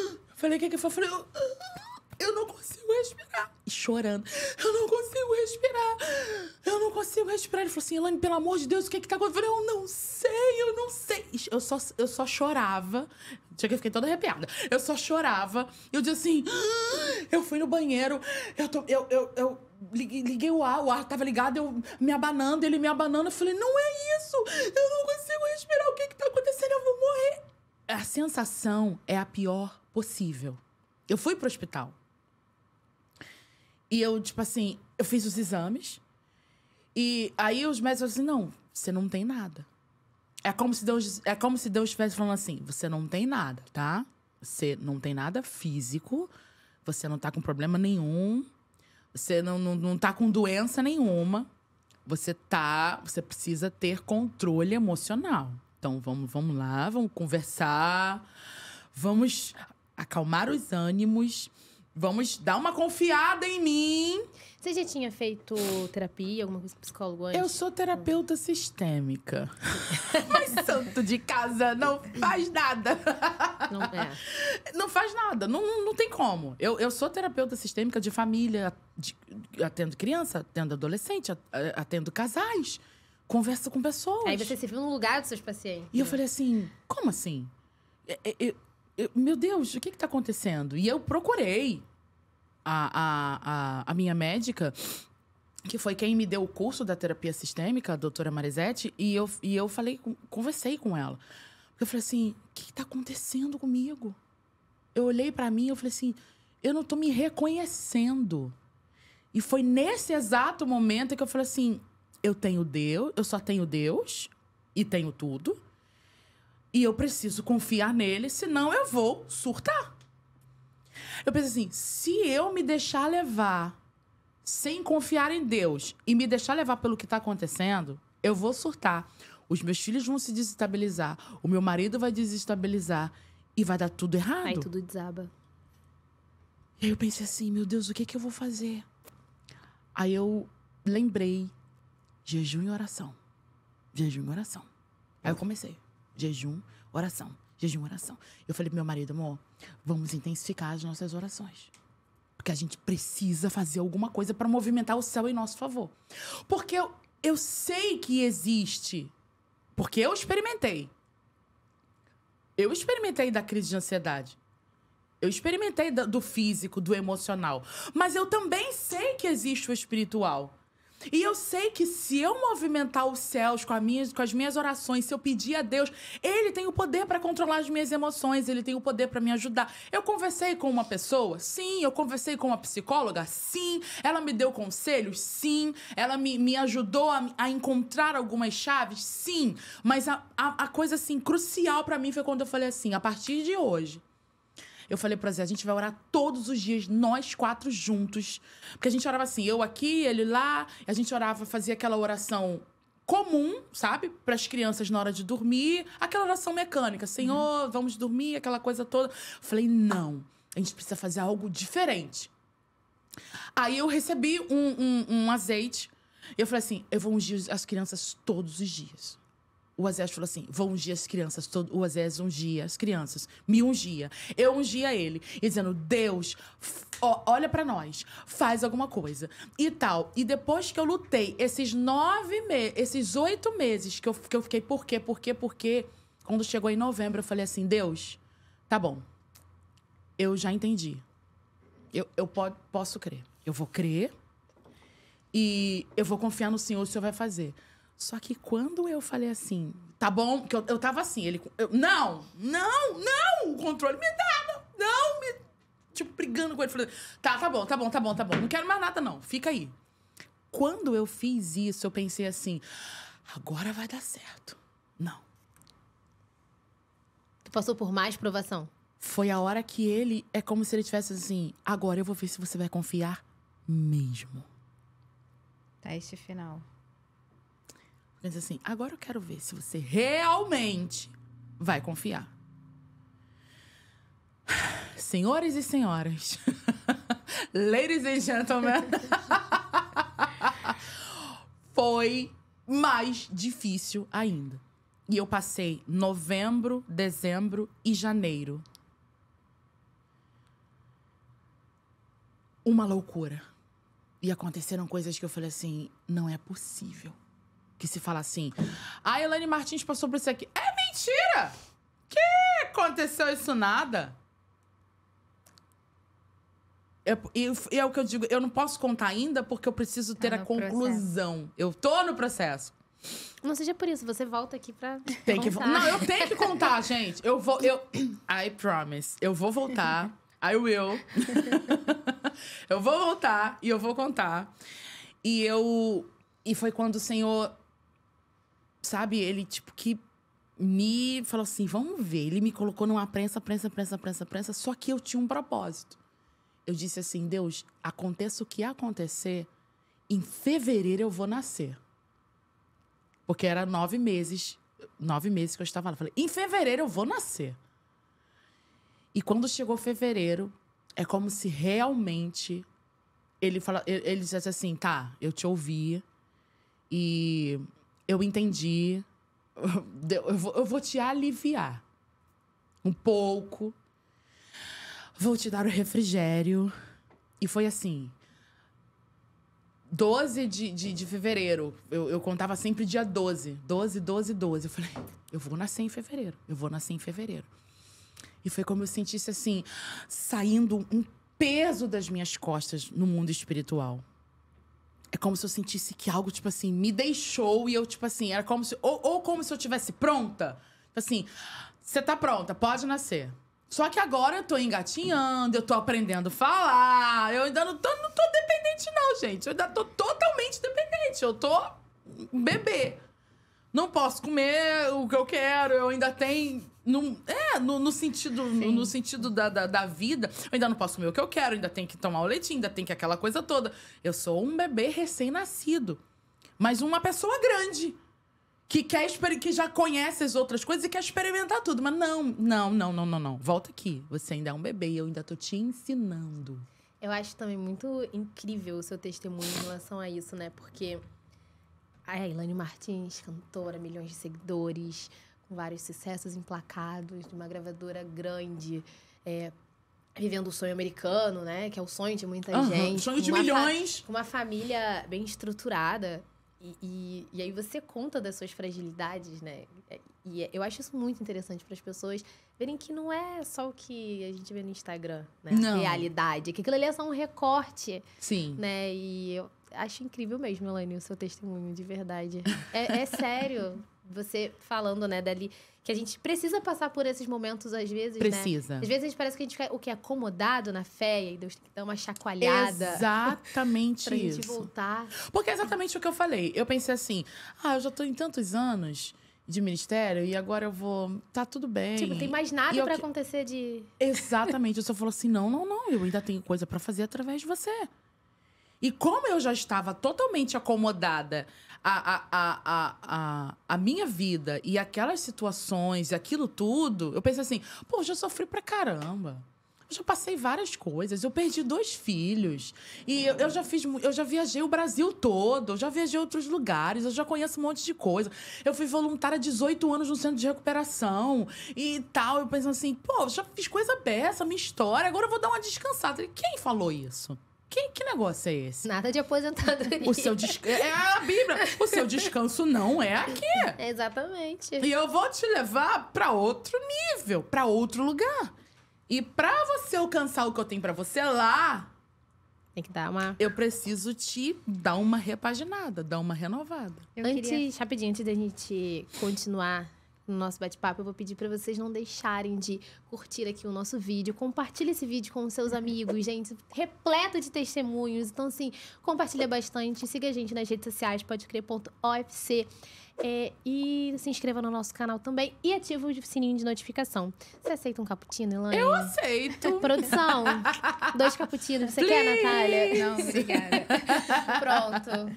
S3: Eu falei, o que que foi? Eu falei, eu, eu não consigo respirar e chorando. Eu não consigo respirar. Eu não consigo respirar. Ele falou assim, Elaine, pelo amor de Deus, o que é que tá acontecendo? Eu não sei, eu não sei. Eu só, eu só chorava. cheguei eu fiquei toda arrepiada. Eu só chorava. Eu disse assim, ah! eu fui no banheiro, eu, tô, eu, eu, eu liguei, liguei o ar, o ar tava ligado, eu me abanando, ele me abanando. Eu falei, não é isso, eu não consigo respirar, o que é que tá acontecendo? Eu vou morrer. A sensação é a pior possível. Eu fui pro hospital. E eu, tipo assim, eu fiz os exames. E aí os médicos falaram assim: não, você não tem nada. É como se Deus, é como se Deus estivesse falando assim: você não tem nada, tá? Você não tem nada físico, você não tá com problema nenhum, você não, não, não tá com doença nenhuma. Você tá. Você precisa ter controle emocional. Então vamos, vamos lá, vamos conversar, vamos acalmar os ânimos Vamos dar uma confiada em mim.
S1: Você já tinha feito terapia, alguma coisa com psicólogo antes? Eu sou terapeuta sistêmica. Mas santo de casa não faz nada. Não,
S3: é. não faz nada, não, não, não, tem como. Eu, eu sou terapeuta sistêmica de família, de, atendo criança, atendo adolescente, eh, atendo casais, conversa com pessoas. Aí você
S1: se viu no lugar dos seus pacientes. E eu
S3: falei assim, como assim? Eu, eu, eu, meu Deus, o que está acontecendo? E eu procurei a, a, a, minha médica, que foi quem me deu o curso da terapia sistêmica, a doutora Marizete, e eu, e eu falei, conversei com ela. eu falei assim, o que está acontecendo comigo? Eu olhei para mim e falei assim, eu não estou me reconhecendo. E foi nesse exato momento que eu falei assim, eu tenho Deus, eu só tenho Deus e tenho tudo. E eu preciso confiar nele, senão eu vou surtar. Eu pensei assim: se eu me deixar levar sem confiar em Deus e me deixar levar pelo que está acontecendo, eu vou surtar. Os meus filhos vão se desestabilizar, o meu marido vai desestabilizar e vai dar tudo errado. Aí tudo desaba. E aí eu pensei assim: meu Deus, o que, é que eu vou fazer? Aí eu lembrei: jejum e oração. Jejum e oração. Aí eu comecei: jejum, oração jejum e oração. Eu falei pro meu marido, amor, vamos intensificar as nossas orações. Porque a gente precisa fazer alguma coisa para movimentar o céu em nosso favor. Porque eu, eu sei que existe. Porque eu experimentei. Eu experimentei da crise de ansiedade. Eu experimentei do físico, do emocional. Mas eu também sei que existe o espiritual. E eu sei que se eu movimentar os céus com, minha, com as minhas orações, se eu pedir a Deus, Ele tem o poder para controlar as minhas emoções, Ele tem o poder para me ajudar. Eu conversei com uma pessoa? Sim. Eu conversei com uma psicóloga? Sim. Ela me deu conselhos? Sim. Ela me, me ajudou a, a encontrar algumas chaves? Sim. Mas a, a, a coisa, assim, crucial para mim foi quando eu falei assim: a partir de hoje, eu falei pra Zé, a gente vai orar todos os dias, nós quatro juntos. Porque a gente orava assim, eu aqui, ele lá. A gente orava, fazia aquela oração comum, sabe? Para as crianças na hora de dormir, aquela oração mecânica, Senhor, uhum. vamos dormir, aquela coisa toda. Falei, não, a gente precisa fazer algo diferente. Aí eu recebi um, um, um azeite. Eu falei assim: eu vou ungir as crianças todos os dias o Azés falou assim: vou ungir as crianças. Todo, o Azés ungia as crianças, me ungia. Eu ungia ele, e dizendo: Deus, ó, olha para nós, faz alguma coisa. E tal. E depois que eu lutei esses nove meses, esses oito meses que eu, que eu fiquei, por quê, por quê, por quê? Quando chegou em novembro, eu falei assim: Deus, tá bom, eu já entendi. Eu, eu pod, posso crer. Eu vou crer e eu vou confiar no Senhor, o Senhor vai fazer. Só que quando eu falei assim, tá bom, que eu, eu tava assim, ele. Eu, não, não, não! O controle me dava! Não, me. Tipo, brigando com ele, falando, tá, tá bom, tá bom, tá bom, tá bom. Não quero mais nada, não. Fica aí. Quando eu fiz isso, eu pensei assim, agora vai dar certo. Não. Tu passou por mais provação? Foi a hora que ele é como se ele tivesse assim, agora eu vou ver se você vai confiar mesmo. tá este final assim, agora eu quero ver se você realmente vai confiar. Senhores e senhoras, ladies and gentlemen, foi mais difícil ainda. E eu passei novembro, dezembro e janeiro. Uma loucura. E aconteceram coisas que eu falei assim: não é possível que se fala assim: a ah, Elaine Martins passou por isso aqui. É mentira! Que aconteceu isso nada? E é, é, é o que eu digo, eu não posso contar ainda porque eu preciso ter tá a conclusão. Processo. Eu tô no processo.
S1: Não seja por isso, você volta aqui pra. Tem que voltar. Não, eu
S3: tenho que contar, gente. Eu vou. Eu... I promise. Eu vou voltar. I will. eu vou voltar e eu vou contar. E eu. E foi quando o Senhor sabe, ele tipo que me falou assim: vamos ver. Ele me colocou numa prensa, prensa, prensa, prensa, prensa. Só que eu tinha um propósito. Eu disse assim: Deus, aconteça o que acontecer, em fevereiro eu vou nascer. Porque era nove meses, nove meses que eu estava lá. Falei: em fevereiro eu vou nascer. E quando chegou fevereiro, é como se realmente ele fala, ele dissesse assim: tá, eu te ouvi. E eu entendi. Eu vou, eu vou te aliviar um pouco. Vou te dar o refrigério. E foi assim. 12 de, de, de fevereiro. Eu, eu contava sempre dia 12. 12, 12, 12. Eu falei, eu vou nascer em fevereiro. Eu vou nascer em fevereiro. E foi como eu sentisse assim, saindo um peso das minhas costas no mundo espiritual é como se eu sentisse que algo, tipo assim, me deixou e eu, tipo assim, era como se. Ou, ou como se eu tivesse pronta. Tipo assim, você tá pronta, pode nascer. Só que agora eu tô engatinhando, eu tô aprendendo a falar. Eu ainda não tô, não tô dependente, não, gente. Eu ainda tô totalmente dependente. Eu tô bebê. Não posso comer o que eu quero, eu ainda tenho no, é, no, no sentido, no, no, sentido da, da, da, vida. Eu ainda não posso comer o que eu quero, ainda tenho que tomar o leitinho, ainda tenho que aquela coisa toda. Eu sou um bebê recém-nascido. Mas uma pessoa grande. Que, quer, que já conhece as outras coisas e quer experimentar tudo. Mas não, não, não, não, não, não. Volta aqui. Você ainda é um bebê e eu ainda tô te ensinando.
S1: Eu acho também muito incrível o seu testemunho em relação a isso, né? Porque a Ilane Martins, cantora, milhões de seguidores, com vários sucessos emplacados, de uma gravadora grande, é, vivendo o sonho americano, né? Que é o sonho de muita uhum, gente. Sonho de milhões! Com uma família bem estruturada. E, e, e, aí você conta das suas fragilidades, né? E eu acho isso muito interessante para as pessoas verem que não é só o que a gente vê no Instagram, né? Não. Realidade. Que aquilo ali é só um recorte. Sim. Né? E eu acho incrível mesmo, Elaine, o seu testemunho, de verdade. é, é sério você falando, né, Dali, que a gente precisa passar por esses momentos às vezes, né? Precisa. Né? Às vezes a gente parece que a gente fica o que acomodado na fé e Deus tem que dar uma chacoalhada.
S3: Exatamente pra isso. Pra gente voltar. Porque é exatamente o que eu falei. Eu pensei assim: "Ah, eu já tô em tantos anos de ministério e agora eu vou, tá tudo bem". Tipo, tem mais nada para que...
S1: acontecer de
S3: Exatamente. Eu só falo assim: "Não, não, não, eu ainda tenho coisa para fazer através de você". E como eu já estava totalmente acomodada a, a, a, a, a minha vida e aquelas situações, e aquilo tudo, eu pensei assim, pô, já sofri pra caramba. Eu já passei várias coisas. Eu perdi dois filhos. E eu, eu, já fiz, eu já viajei o Brasil todo, eu já viajei outros lugares, eu já conheço um monte de coisa. Eu fui voluntária 18 anos no centro de recuperação e tal. Eu pensando assim, pô, já fiz coisa dessa, minha história, agora eu vou dar uma descansada. Quem falou isso? Que, que negócio é
S1: esse? Nada de aposentadoria. O seu des... É, é a Bíblia. O seu descanso
S3: não é aqui.
S1: Exatamente. E eu vou
S3: te levar para outro nível, para outro lugar. E para você alcançar o que eu tenho para você lá, tem que dar uma. Eu preciso te dar uma repaginada, dar uma renovada. Eu antes, queria...
S1: rapidinho, antes da gente continuar no nosso bate-papo, eu vou pedir para vocês não deixarem de curtir aqui o nosso vídeo. Compartilhe esse vídeo com seus amigos, gente, repleto de testemunhos. Então, assim, compartilha bastante. Siga a gente nas redes sociais, pode é, e se inscreva no nosso canal também e ativa o sininho de notificação. Você aceita um cappuccino, Elaine? Eu aceito. Produção, dois cappuccinos. Você Please. quer, Natália? Não, obrigada.
S2: Pronto,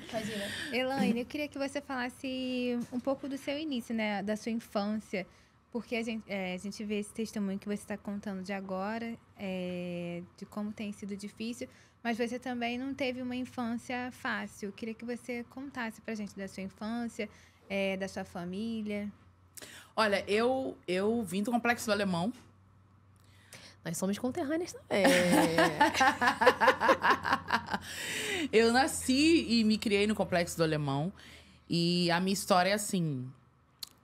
S2: Elaine, eu queria que você falasse um pouco do seu início, né? Da sua infância. Porque a gente, é, a gente vê esse testemunho que você está contando de agora, é, de como tem sido difícil, mas você também não teve uma infância fácil. Eu queria que você contasse para gente da sua infância, é, da sua família?
S3: Olha, eu, eu vim do Complexo do Alemão. Nós
S1: somos conterrâneas também.
S3: eu nasci e me criei no Complexo do Alemão. E a minha história é assim: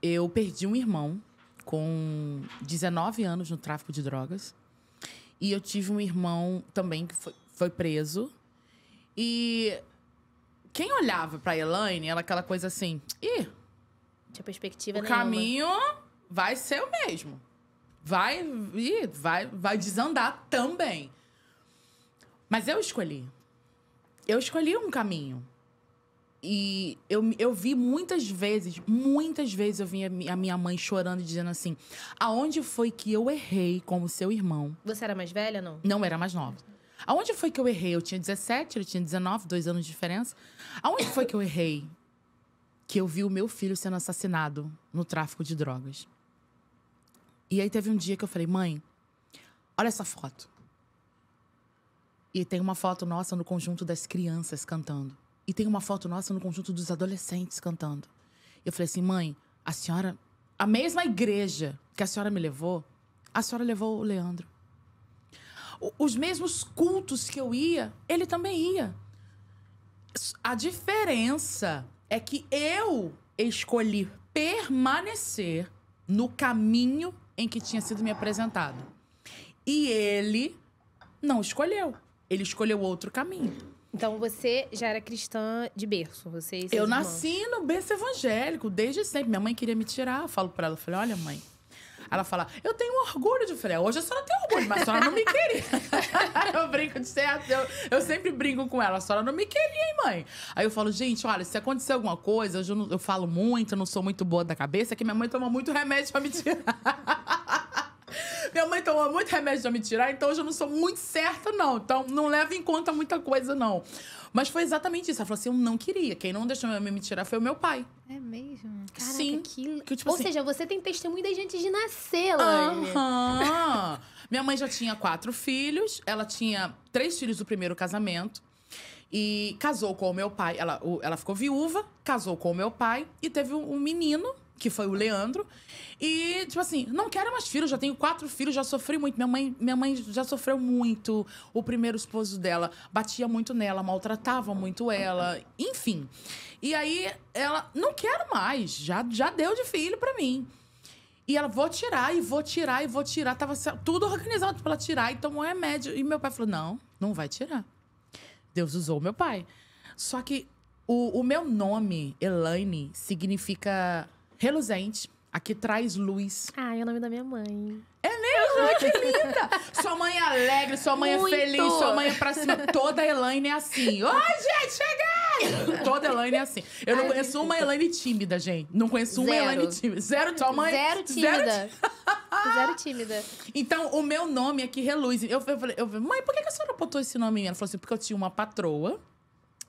S3: eu perdi um irmão com 19 anos no tráfico de drogas. E eu tive um irmão também que foi, foi preso. E quem olhava pra Elaine era aquela coisa assim: ih, tinha perspectiva o nenhuma. O caminho vai ser o mesmo. Vai, vai, vai desandar também. Mas eu escolhi. Eu escolhi um caminho. E eu, eu vi muitas vezes, muitas vezes eu vi a minha mãe chorando e dizendo assim: aonde foi que eu errei como seu irmão?
S1: Você era mais velha, não?
S3: Não, era mais nova. Aonde foi que eu errei? Eu tinha 17, ele tinha 19, dois anos de diferença. Aonde foi que eu errei? que eu vi o meu filho sendo assassinado no tráfico de drogas. E aí teve um dia que eu falei, mãe, olha essa foto. E tem uma foto nossa no conjunto das crianças cantando. E tem uma foto nossa no conjunto dos adolescentes cantando. E eu falei assim, mãe, a senhora, a mesma igreja que a senhora me levou, a senhora levou o Leandro. O, os mesmos cultos que eu ia, ele também ia. A diferença é que eu escolhi permanecer no caminho em que tinha sido me apresentado. E ele não escolheu. Ele escolheu outro caminho.
S1: Então você já era cristã de berço, você Eu irmãos. nasci
S3: no berço evangélico desde sempre. Minha mãe queria me tirar, eu falo para ela, falei: "Olha, mãe, ela fala, eu tenho orgulho de. falar hoje a senhora tem orgulho, mas a senhora não me queria. eu brinco de certo, eu, eu sempre brinco com ela, a senhora não me queria, hein, mãe? Aí eu falo, gente, olha, se acontecer alguma coisa, eu, não, eu falo muito, eu não sou muito boa da cabeça, que minha mãe toma muito remédio pra me tirar. Minha mãe tomou muito remédio pra me tirar, então hoje eu não sou muito certa, não. Então não leva em conta muita coisa, não. Mas foi exatamente isso. Ela falou assim: eu não queria. Quem não deixou me tirar foi o meu pai. É
S1: mesmo? Caraca, Sim. Que... Que, tipo, Ou assim... seja, você tem testemunho de gente de nascer, Aham.
S3: Minha mãe já tinha quatro filhos. Ela tinha três filhos do primeiro casamento. E casou com o meu pai. Ela, ela ficou viúva, casou com o meu pai e teve um menino que foi o Leandro. E, tipo assim, não quero mais filhos, já tenho quatro filhos, já sofri muito. Minha mãe, minha mãe já sofreu muito. O primeiro esposo dela batia muito nela, maltratava muito ela, enfim. E aí ela, não quero mais, já, já deu de filho para mim. E ela, vou tirar, e vou tirar, e vou tirar. Tava tudo organizado para ela tirar, e então tomou remédio. E meu pai falou: não, não vai tirar. Deus usou meu pai. Só que o, o meu nome, Elaine, significa reluzente. A que traz luz. Ah, é o nome da minha mãe. É mesmo? Ai, que linda! sua mãe é alegre, sua mãe é Muito. é feliz, sua mãe é pra cima. Toda Elaine é assim. Oi, gente, cheguei! Toda Elaine é assim. Eu Ai, não conheço uma Elaine tímida, gente. Não conheço Zero. uma Elaine tímida. Zero, sua mãe... Zero tímida. Zero, Zero tímida. Então, o meu nome é que reluz. Eu, eu falei, eu, mãe, por que a senhora botou esse nome em mim? Ela falou assim, porque eu tinha uma patroa,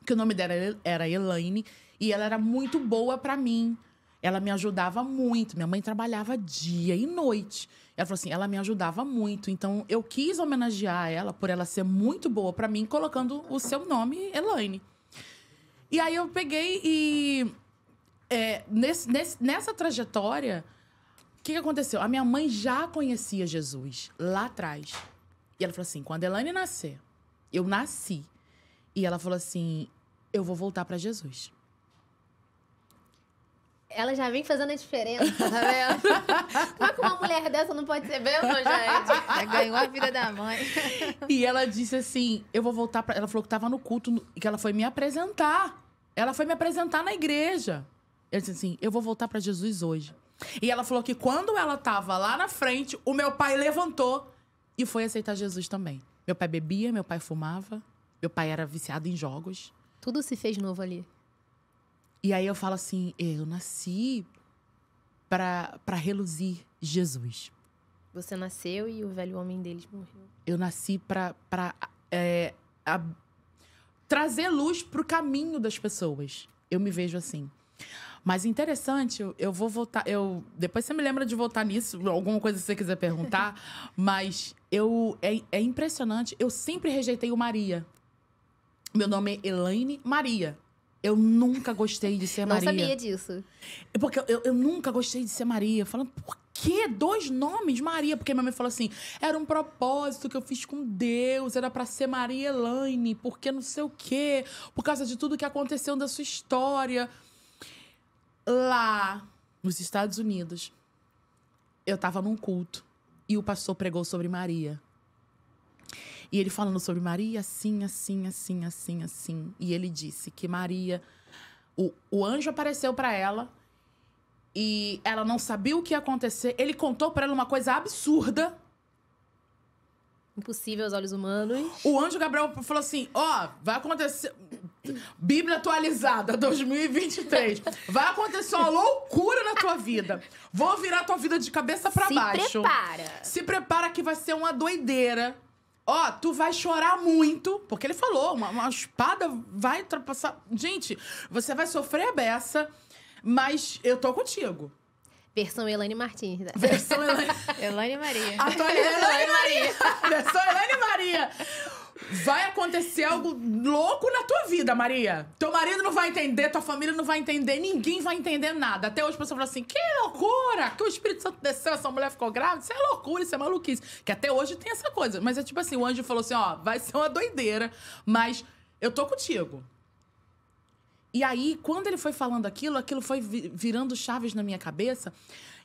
S3: que o nome dela era Elaine, e ela era muito boa para mim ela me ajudava muito. Minha mãe trabalhava dia e noite. Ela falou assim, ela me ajudava muito. Então, eu quis homenagear ela por ela ser muito boa para mim, colocando o seu nome, Elaine. E aí eu peguei e. É, nesse, nesse, nessa trajetória, o que, que aconteceu? A minha mãe já conhecia Jesus lá atrás. E ela falou assim: quando a Elaine nascer, eu nasci. E ela falou assim: eu vou voltar para Jesus.
S1: Ela já vem fazendo a diferença, tá vendo? Como é que uma mulher dessa não pode ser bem, gente? Já ganhou a vida da mãe.
S3: E ela disse assim: eu vou voltar pra. Ela falou que tava no culto e que ela foi me apresentar. Ela foi me apresentar na igreja. Eu disse assim: eu vou voltar para Jesus hoje. E ela falou que quando ela tava lá na frente, o meu pai levantou e foi aceitar Jesus também. Meu pai bebia, meu pai fumava, meu pai era viciado em jogos.
S1: Tudo se fez novo ali.
S3: E aí eu falo assim: é, eu nasci para reluzir Jesus.
S1: Você nasceu e o velho homem deles morreu.
S3: Eu nasci para é, trazer luz para o caminho das pessoas. Eu me vejo assim. Mas interessante, eu, eu vou voltar. Eu, depois você me lembra de voltar nisso, alguma coisa que você quiser perguntar. mas eu é, é impressionante. Eu sempre rejeitei o Maria. Meu nome é Elaine Maria. Eu nunca gostei de ser Maria. Não sabia disso. É porque eu, eu, eu, nunca gostei de ser Maria. Falando, por que dois nomes Maria? Porque minha mãe falou assim: era um propósito que eu fiz com Deus, era para ser Maria Elaine, porque não sei o quê, por causa de tudo que aconteceu da sua história. Lá, nos Estados Unidos, eu tava num culto e o pastor pregou sobre Maria. E ele falando sobre Maria, assim, assim, assim, assim, assim. E ele disse que Maria. O, o anjo apareceu para ela e ela não sabia o que ia acontecer. Ele contou para ela uma coisa absurda. Impossível aos olhos humanos. O anjo Gabriel falou assim: Ó, oh, vai acontecer. Bíblia atualizada, 2023. Vai acontecer uma loucura na tua vida. Vou virar tua vida de cabeça para baixo. Se prepara. Se prepara que vai ser uma doideira. Ó, oh, tu vai chorar muito, porque ele falou, uma, uma espada vai ultrapassar. Gente, você vai sofrer a beça, mas eu tô contigo.
S1: Versão Elane Martins. Versão Elane. Elaine Maria. Atualizando Elane Maria.
S3: Versão Elane Maria. Vai acontecer algo louco na tua vida, Maria. Teu marido não vai entender, tua família não vai entender, ninguém vai entender nada. Até hoje a pessoa fala assim: que loucura! Que o Espírito Santo desceu, essa mulher ficou grávida. Isso é loucura, isso é maluquice. Que até hoje tem essa coisa. Mas é tipo assim: o anjo falou assim: ó, vai ser uma doideira, mas eu tô contigo. E aí, quando ele foi falando aquilo, aquilo foi virando chaves na minha cabeça.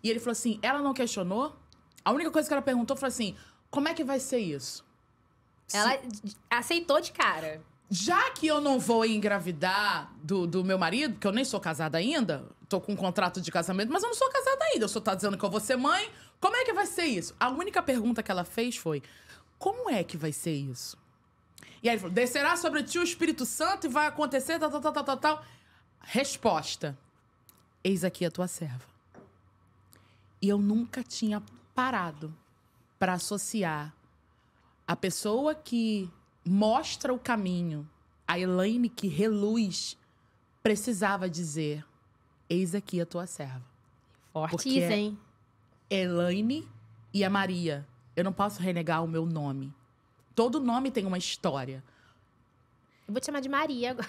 S3: E ele falou assim: ela não questionou. A única coisa que ela perguntou foi assim: como é que vai ser isso?
S1: Ela aceitou de cara.
S3: Já que eu não vou engravidar do, do meu marido, que eu nem sou casada ainda, tô com um contrato de casamento, mas eu não sou casada ainda. Eu só tá dizendo que eu vou ser mãe. Como é que vai ser isso? A única pergunta que ela fez foi: como é que vai ser isso? E aí ele falou: descerá sobre ti o Espírito Santo e vai acontecer, tal, tal, tal, tal, tal, tal. Resposta: Eis aqui a tua serva. E eu nunca tinha parado para associar a pessoa que mostra o caminho, a Elaine que reluz, precisava dizer: Eis aqui a tua serva. Forte hein? Elaine e a Maria. Eu não posso renegar o meu nome. Todo nome tem uma história. Eu vou te chamar de Maria agora.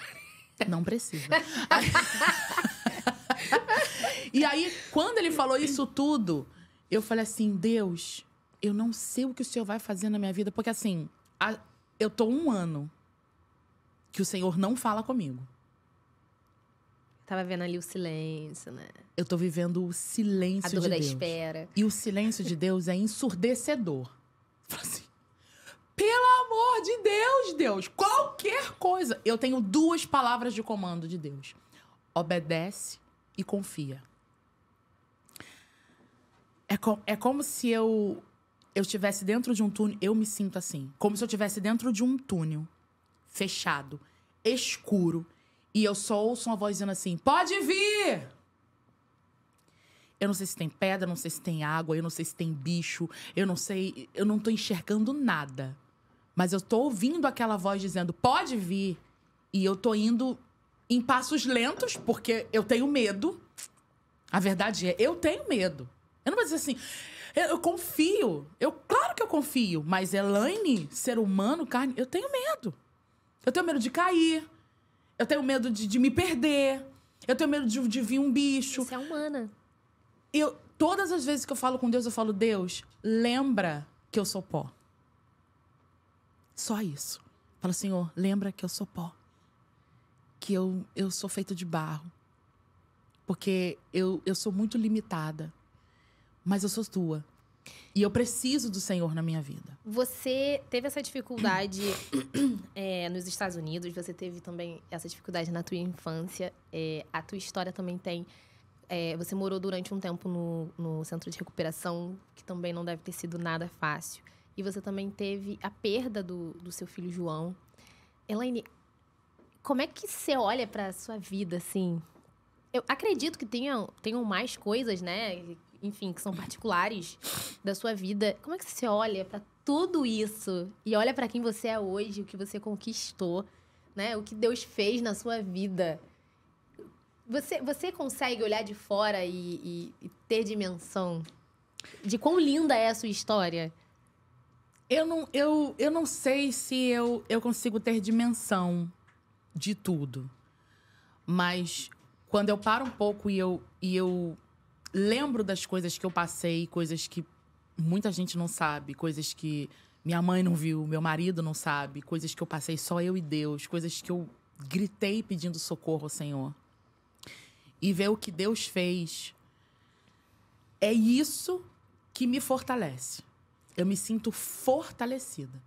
S3: Não precisa. e aí, quando ele falou isso tudo, eu falei assim: Deus, eu não sei o que o Senhor vai fazer na minha vida, porque assim, a, eu tô um ano que o Senhor não fala comigo.
S1: Tava vendo ali o silêncio, né?
S3: Eu tô vivendo o silêncio de Deus. A dor da Deus. espera. E o silêncio de Deus é ensurdecedor. Fala assim, pelo amor de Deus, Deus, qualquer coisa. Eu tenho duas palavras de comando de Deus. Obedece e confia. É, com, é como se eu eu estivesse dentro de um túnel, eu me sinto assim. Como se eu estivesse dentro de um túnel, fechado, escuro, e eu só ouço uma voz dizendo assim: pode vir! Eu não sei se tem pedra, não sei se tem água, eu não sei se tem bicho, eu não sei, eu não tô enxergando nada. Mas eu tô ouvindo aquela voz dizendo: pode vir! E eu tô indo em passos lentos, porque eu tenho medo. A verdade é, eu tenho medo. Eu não vou dizer assim, eu, eu, confio. Eu, claro que eu confio. Mas Elaine, ser humano, carne, eu tenho medo. Eu tenho medo de cair. Eu tenho medo de, de me perder. Eu tenho medo de, de vir um bicho. Você é humana. Eu, todas as vezes que eu falo com Deus, eu falo, Deus, lembra que eu sou pó. Só isso. Fala, Senhor, lembra que eu sou pó. Que eu, eu sou feito de barro. Porque eu, eu sou muito limitada mas eu sou tua. E eu preciso do Senhor na minha vida.
S1: Você teve essa dificuldade é, nos Estados Unidos, você teve também essa dificuldade na tua infância. É, a tua história também tem. É, você morou durante um tempo no, no centro de recuperação, que também não deve ter sido nada fácil. E você também teve a perda do, do seu filho João. Elaine, como é que você olha para sua vida assim? Eu acredito que tenham, tenham mais coisas, né? enfim, que são particulares da sua vida, como é que você olha para tudo isso e olha para quem você é hoje, o que você conquistou, né? O que Deus fez na sua vida? Você, você consegue olhar de fora e, e, e ter dimensão de quão linda é a sua história? Eu não,
S3: eu, eu não sei se eu, eu consigo ter dimensão de tudo. Mas quando eu paro um pouco e eu, e eu lembro das coisas que eu passei, coisas que muita gente não sabe, coisas que minha mãe não viu, meu marido não sabe, coisas que eu passei só eu e Deus, coisas que eu gritei pedindo socorro ao Senhor. E ver o que Deus fez. É isso que me fortalece. Eu me sinto fortalecida.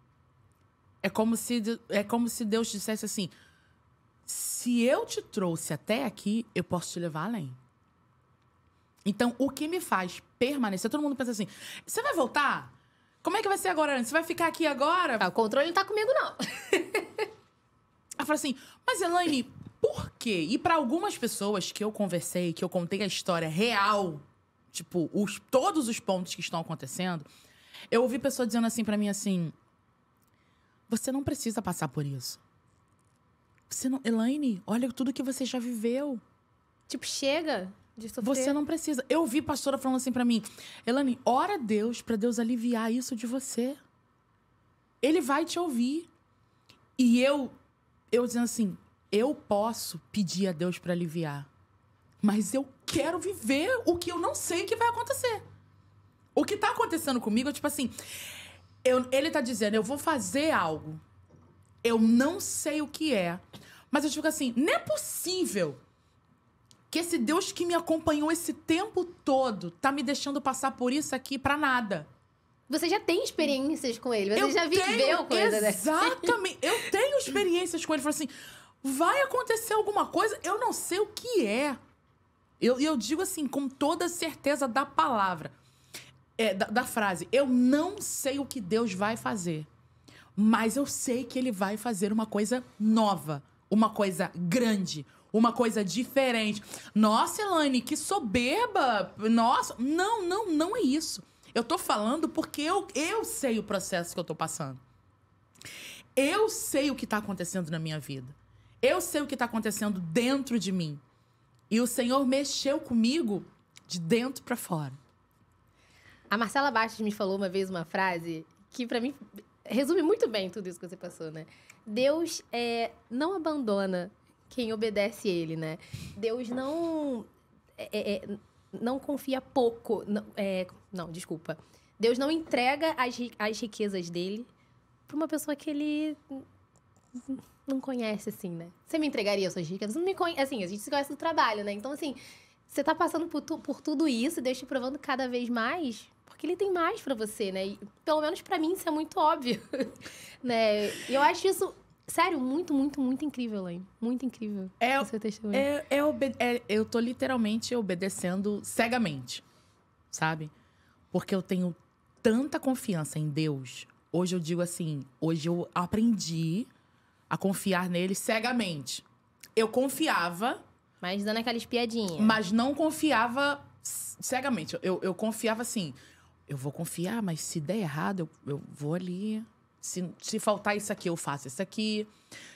S3: É como se, é como se Deus dissesse assim: se eu te trouxe até aqui, eu posso te levar além. Então, o que me faz permanecer? Todo mundo pensa assim: você vai voltar? Como é que vai ser agora? Você vai ficar aqui agora? Ah, o controle não tá comigo, não. Ela fala assim: mas Elaine, por quê? E para algumas pessoas que eu conversei, que eu contei a história real, tipo, os, todos os pontos que estão acontecendo, eu ouvi pessoa dizendo assim para mim assim: você não precisa passar por isso. Você não, Elaine, olha tudo que você já viveu. Tipo, chega. Você não precisa. Eu vi pastora falando assim para mim, Elane, ora a Deus para Deus aliviar isso de você. Ele vai te ouvir. E eu, eu dizendo assim, eu posso pedir a Deus para aliviar, mas eu quero viver o que eu não sei que vai acontecer. O que tá acontecendo comigo é tipo assim, eu, ele tá dizendo, eu vou fazer algo. Eu não sei o que é. Mas eu digo assim, não é possível que esse Deus que me acompanhou esse tempo todo tá me deixando passar por isso aqui para nada. Você já tem
S1: experiências com ele, você eu já tenho,
S3: viveu coisa dessa. Né? Exatamente. Né? eu tenho experiências com ele. Falei assim: vai acontecer alguma coisa, eu não sei o que é. Eu, eu digo assim, com toda certeza da palavra, é, da, da frase: eu não sei o que Deus vai fazer, mas eu sei que ele vai fazer uma coisa nova, uma coisa grande, uma coisa diferente. Nossa, Elaine, que soberba! Nossa, não, não, não é isso. Eu tô falando porque eu, eu sei o processo que eu tô passando. Eu sei o que tá acontecendo na minha vida. Eu sei o que tá acontecendo dentro de mim. E o Senhor mexeu comigo de dentro para fora.
S1: A Marcela Bastos me falou uma vez uma frase que para mim resume muito bem tudo isso que você passou, né? Deus é, não abandona quem obedece ele, né? Deus não é, é, é, não confia pouco, não, é, não, desculpa. Deus não entrega as, as riquezas dele para uma pessoa que ele não conhece, assim, né? Você me entregaria suas riquezas? Não me conhece, assim, a gente se conhece do trabalho, né? Então, assim, você tá passando por, tu, por tudo isso, e Deus te provando cada vez mais, porque ele tem mais para você, né? E, pelo menos para mim isso é muito óbvio, né? E eu acho isso Sério, muito, muito, muito incrível, Laine. Muito incrível.
S3: É, o seu testemunho. É, é, é, eu tô literalmente obedecendo cegamente, sabe? Porque eu tenho tanta confiança em Deus. Hoje eu digo assim, hoje eu aprendi a confiar nele cegamente. Eu confiava. Mas dando aquela espiadinha. Mas não confiava cegamente. Eu, eu confiava assim, eu vou confiar, mas se der errado, eu, eu vou ali, se, se faltar isso aqui, eu faço isso aqui.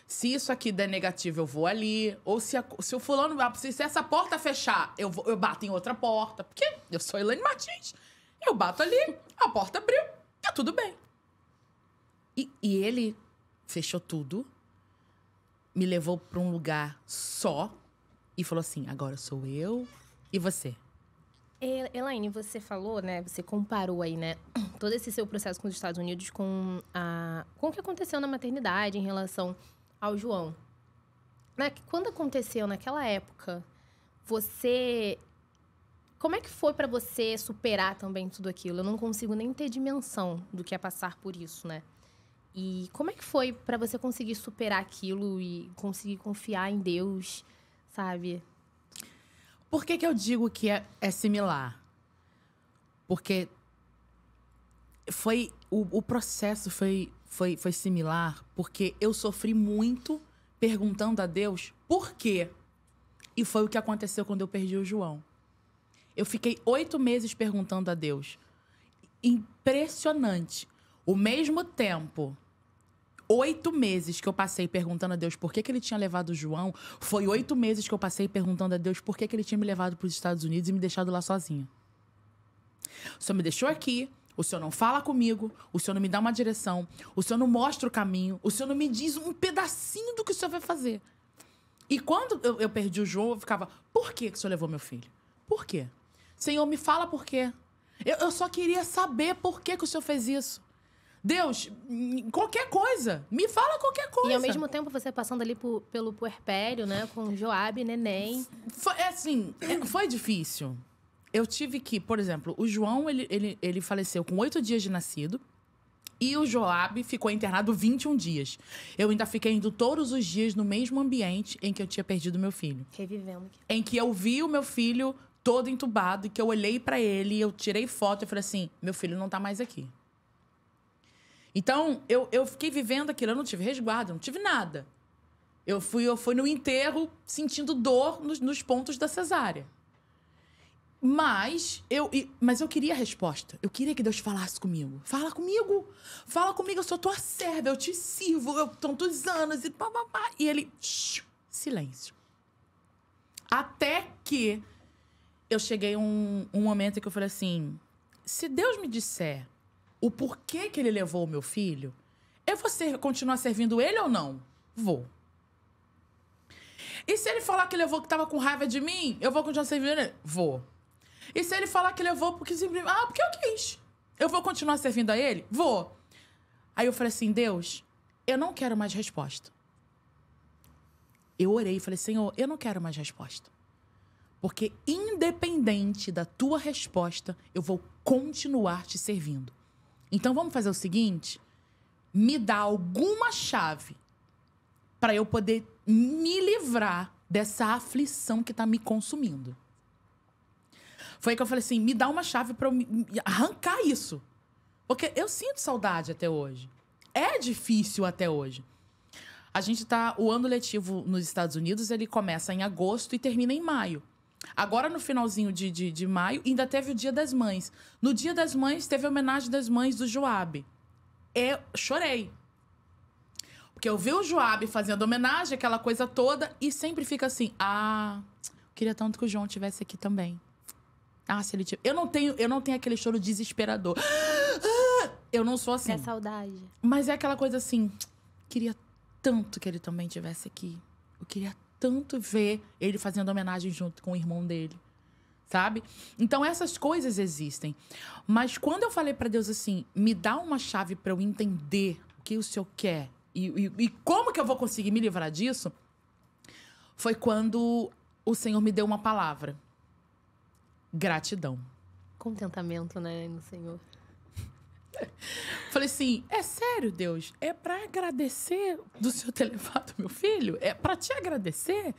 S3: Se isso aqui der negativo, eu vou ali. Ou se, a, se o fulano. Ah, se essa porta fechar, eu, vou, eu bato em outra porta. Porque eu sou Elaine Martins. Eu bato ali, a porta abriu, tá tudo bem. E, e ele fechou tudo, me levou para um lugar só e falou assim: agora sou eu e você.
S1: Elaine, você falou, né? Você comparou aí, né? Todo esse seu processo com os Estados Unidos com, a, com o que aconteceu na maternidade em relação ao João. Na, né, quando aconteceu naquela época, você. Como é que foi para você superar também tudo aquilo? Eu não consigo nem ter dimensão do que é passar por isso, né? E como é que foi para você conseguir superar aquilo e conseguir confiar em Deus, sabe?
S3: Por que, que eu digo que é, é similar? Porque foi o, o processo foi, foi, foi similar, porque eu sofri muito perguntando a Deus por quê. E foi o que aconteceu quando eu perdi o João. Eu fiquei oito meses perguntando a Deus. Impressionante. O mesmo tempo oito meses que eu passei perguntando a Deus por que, que ele tinha levado João, foi oito meses que eu passei perguntando a Deus por que, que ele tinha me levado para os Estados Unidos e me deixado lá sozinha. O senhor me deixou aqui, o senhor não fala comigo, o senhor não me dá uma direção, o senhor não mostra o caminho, o senhor não me diz um pedacinho do que o senhor vai fazer. E quando eu, eu perdi o João, eu ficava, por que, que o senhor levou meu filho? Por quê? Senhor, me fala por quê. Eu, eu só queria saber por que, que o senhor fez isso. Deus, qualquer coisa. Me fala qualquer coisa. E ao mesmo
S1: tempo você passando ali pelo puerpério, né? Com Joab, neném. Foi, é assim, é, foi difícil. Eu tive que, por
S3: exemplo, o João, ele, ele, ele faleceu com oito dias de nascido. E o Joab ficou internado 21 dias. Eu ainda fiquei indo todos os dias no mesmo ambiente em que eu tinha perdido meu filho. Revivendo. Em que eu vi o meu filho todo entubado e que eu olhei para ele, eu tirei foto e falei assim: meu filho não tá mais aqui. Então, eu, eu fiquei vivendo aquilo, eu não tive resguardo, eu não tive nada. Eu fui, eu fui no enterro sentindo dor nos, nos pontos da cesárea. Mas eu, mas eu queria a resposta. Eu queria que Deus falasse comigo. Fala comigo. Fala comigo, eu sou tua serva, eu te sirvo, eu tantos anos e pá, pá, pá. E ele. Shh, silêncio. Até que eu cheguei a um, um momento em que eu falei assim: se Deus me disser o porquê que ele levou o meu filho, eu é vou ser, continuar servindo ele ou não? Vou. E se ele falar que levou que tava com raiva de mim, eu vou continuar servindo ele? Vou. E se ele falar que levou porque simplesmente. Ah, porque eu quis. Eu vou continuar servindo a ele? Vou. Aí eu falei assim: Deus, eu não quero mais resposta. Eu orei e falei: Senhor, eu não quero mais resposta. Porque independente da tua resposta, eu vou continuar te servindo. Então vamos fazer o seguinte: me dá alguma chave para eu poder me livrar dessa aflição que está me consumindo. Foi que eu falei assim: me dá uma chave para eu arrancar isso. Porque eu sinto saudade até hoje. É difícil até hoje. A gente tá. O ano letivo nos Estados Unidos ele começa em agosto e termina em maio. Agora, no finalzinho de, de, de, maio, ainda teve o Dia das Mães. No Dia das Mães, teve a homenagem das mães do Joab. Eu é, chorei. Porque eu vi o Joab fazendo homenagem, aquela coisa toda, e sempre fica assim: ah, queria tanto que o João tivesse aqui também. Ah, se ele tivesse. Eu não tenho, eu não tenho aquele choro desesperador. Eu não sou assim. É saudade. Mas é aquela coisa assim: queria tanto que ele também tivesse aqui. Eu queria tanto ver ele fazendo homenagem junto com o irmão dele. Sabe? Então essas coisas existem. Mas quando eu falei para Deus assim, me dá uma chave para eu entender o que o Senhor quer e, e, e como que eu vou conseguir me livrar disso, foi quando o Senhor me deu uma palavra: gratidão.
S1: Contentamento, né, no Senhor.
S3: Falei assim: é sério, Deus? É para agradecer do seu ter levado meu filho? É para te agradecer?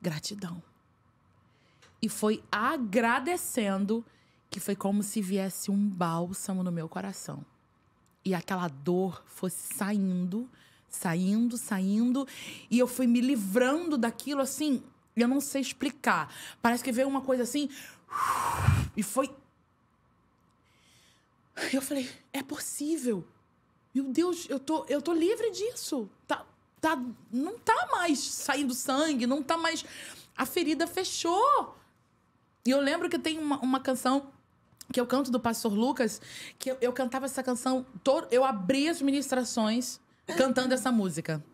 S3: Gratidão. E foi agradecendo que foi como se viesse um bálsamo no meu coração. E aquela dor fosse saindo, saindo, saindo. E eu fui me livrando daquilo assim. Eu não sei explicar. Parece que veio uma coisa assim. E foi eu falei, é possível. Meu Deus, eu tô, eu tô livre disso. Tá, tá, não tá mais saindo sangue, não tá mais. A ferida fechou. E eu lembro que tem uma, uma canção que eu canto do pastor Lucas, que eu, eu cantava essa canção, todo, eu abri as ministrações cantando essa música.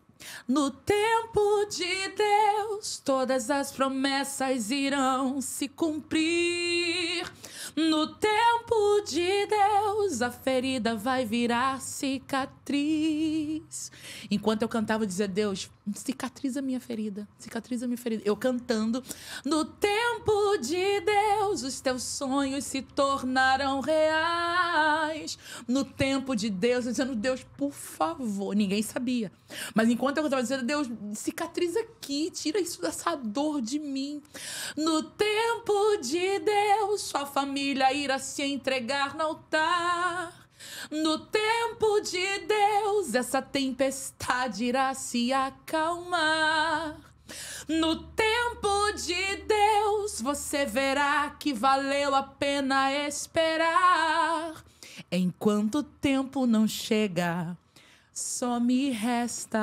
S3: No tempo de Deus, todas as promessas irão se cumprir. No tempo de Deus, a ferida vai virar cicatriz. Enquanto eu cantava, eu dizia: Deus, cicatriza minha ferida, cicatriza minha ferida. Eu cantando: No tempo de Deus, os teus sonhos se tornarão reais. No tempo de Deus, eu dizendo: Deus, por favor. Ninguém sabia. Mas enquanto eu estava dizendo: Deus, cicatriza aqui, tira isso dessa dor de mim. No tempo de Deus, sua família família irá se entregar no altar. No tempo de Deus, essa tempestade irá se acalmar. No tempo de Deus, você verá que valeu a pena esperar. Enquanto o tempo não chega, só me resta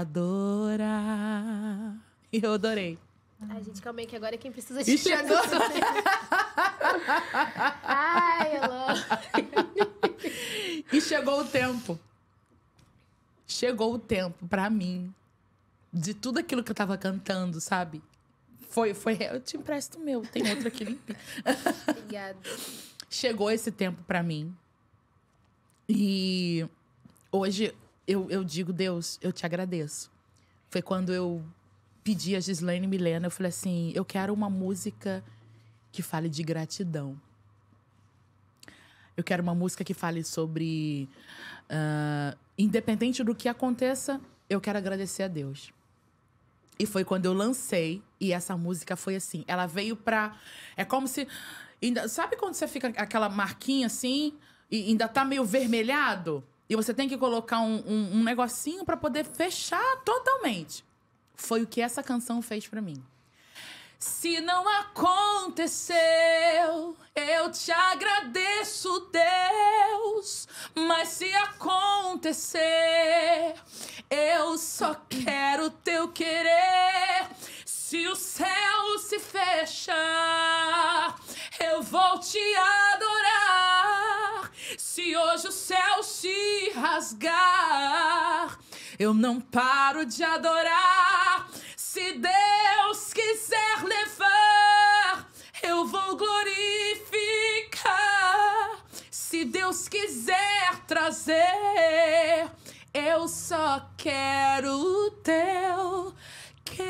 S3: adorar. E eu adorei.
S1: Ai, gente, calma aí que agora é quem precisa de Ixi, jogador. É Ai, Elô.
S3: e chegou o tempo. Chegou o tempo para mim de tudo aquilo que eu tava cantando, sabe? Foi, foi, eu te empresto o meu, tem outro aqui limpinho. Obrigada. Chegou esse tempo para mim. E hoje eu, eu digo, Deus, eu te agradeço. Foi quando eu pedi a Gislaine Milena, eu falei assim, eu quero uma música que fale de gratidão. Eu quero uma música que fale sobre, uh, independente do que aconteça, eu quero agradecer a Deus. E foi quando eu lancei e essa música foi assim, ela veio pra, é como se, ainda, sabe quando você fica aquela marquinha assim e ainda tá meio vermelhado? E você tem que colocar um, um, um negocinho para poder fechar totalmente foi o que essa canção fez para mim. Se não aconteceu, eu te agradeço, Deus. Mas se acontecer, eu só quero teu querer. Se o céu se fechar, eu vou te adorar. Se hoje o céu se rasgar, eu não paro de adorar. Se Deus quiser levar, eu vou glorificar. Se Deus quiser trazer, eu só quero o teu querer.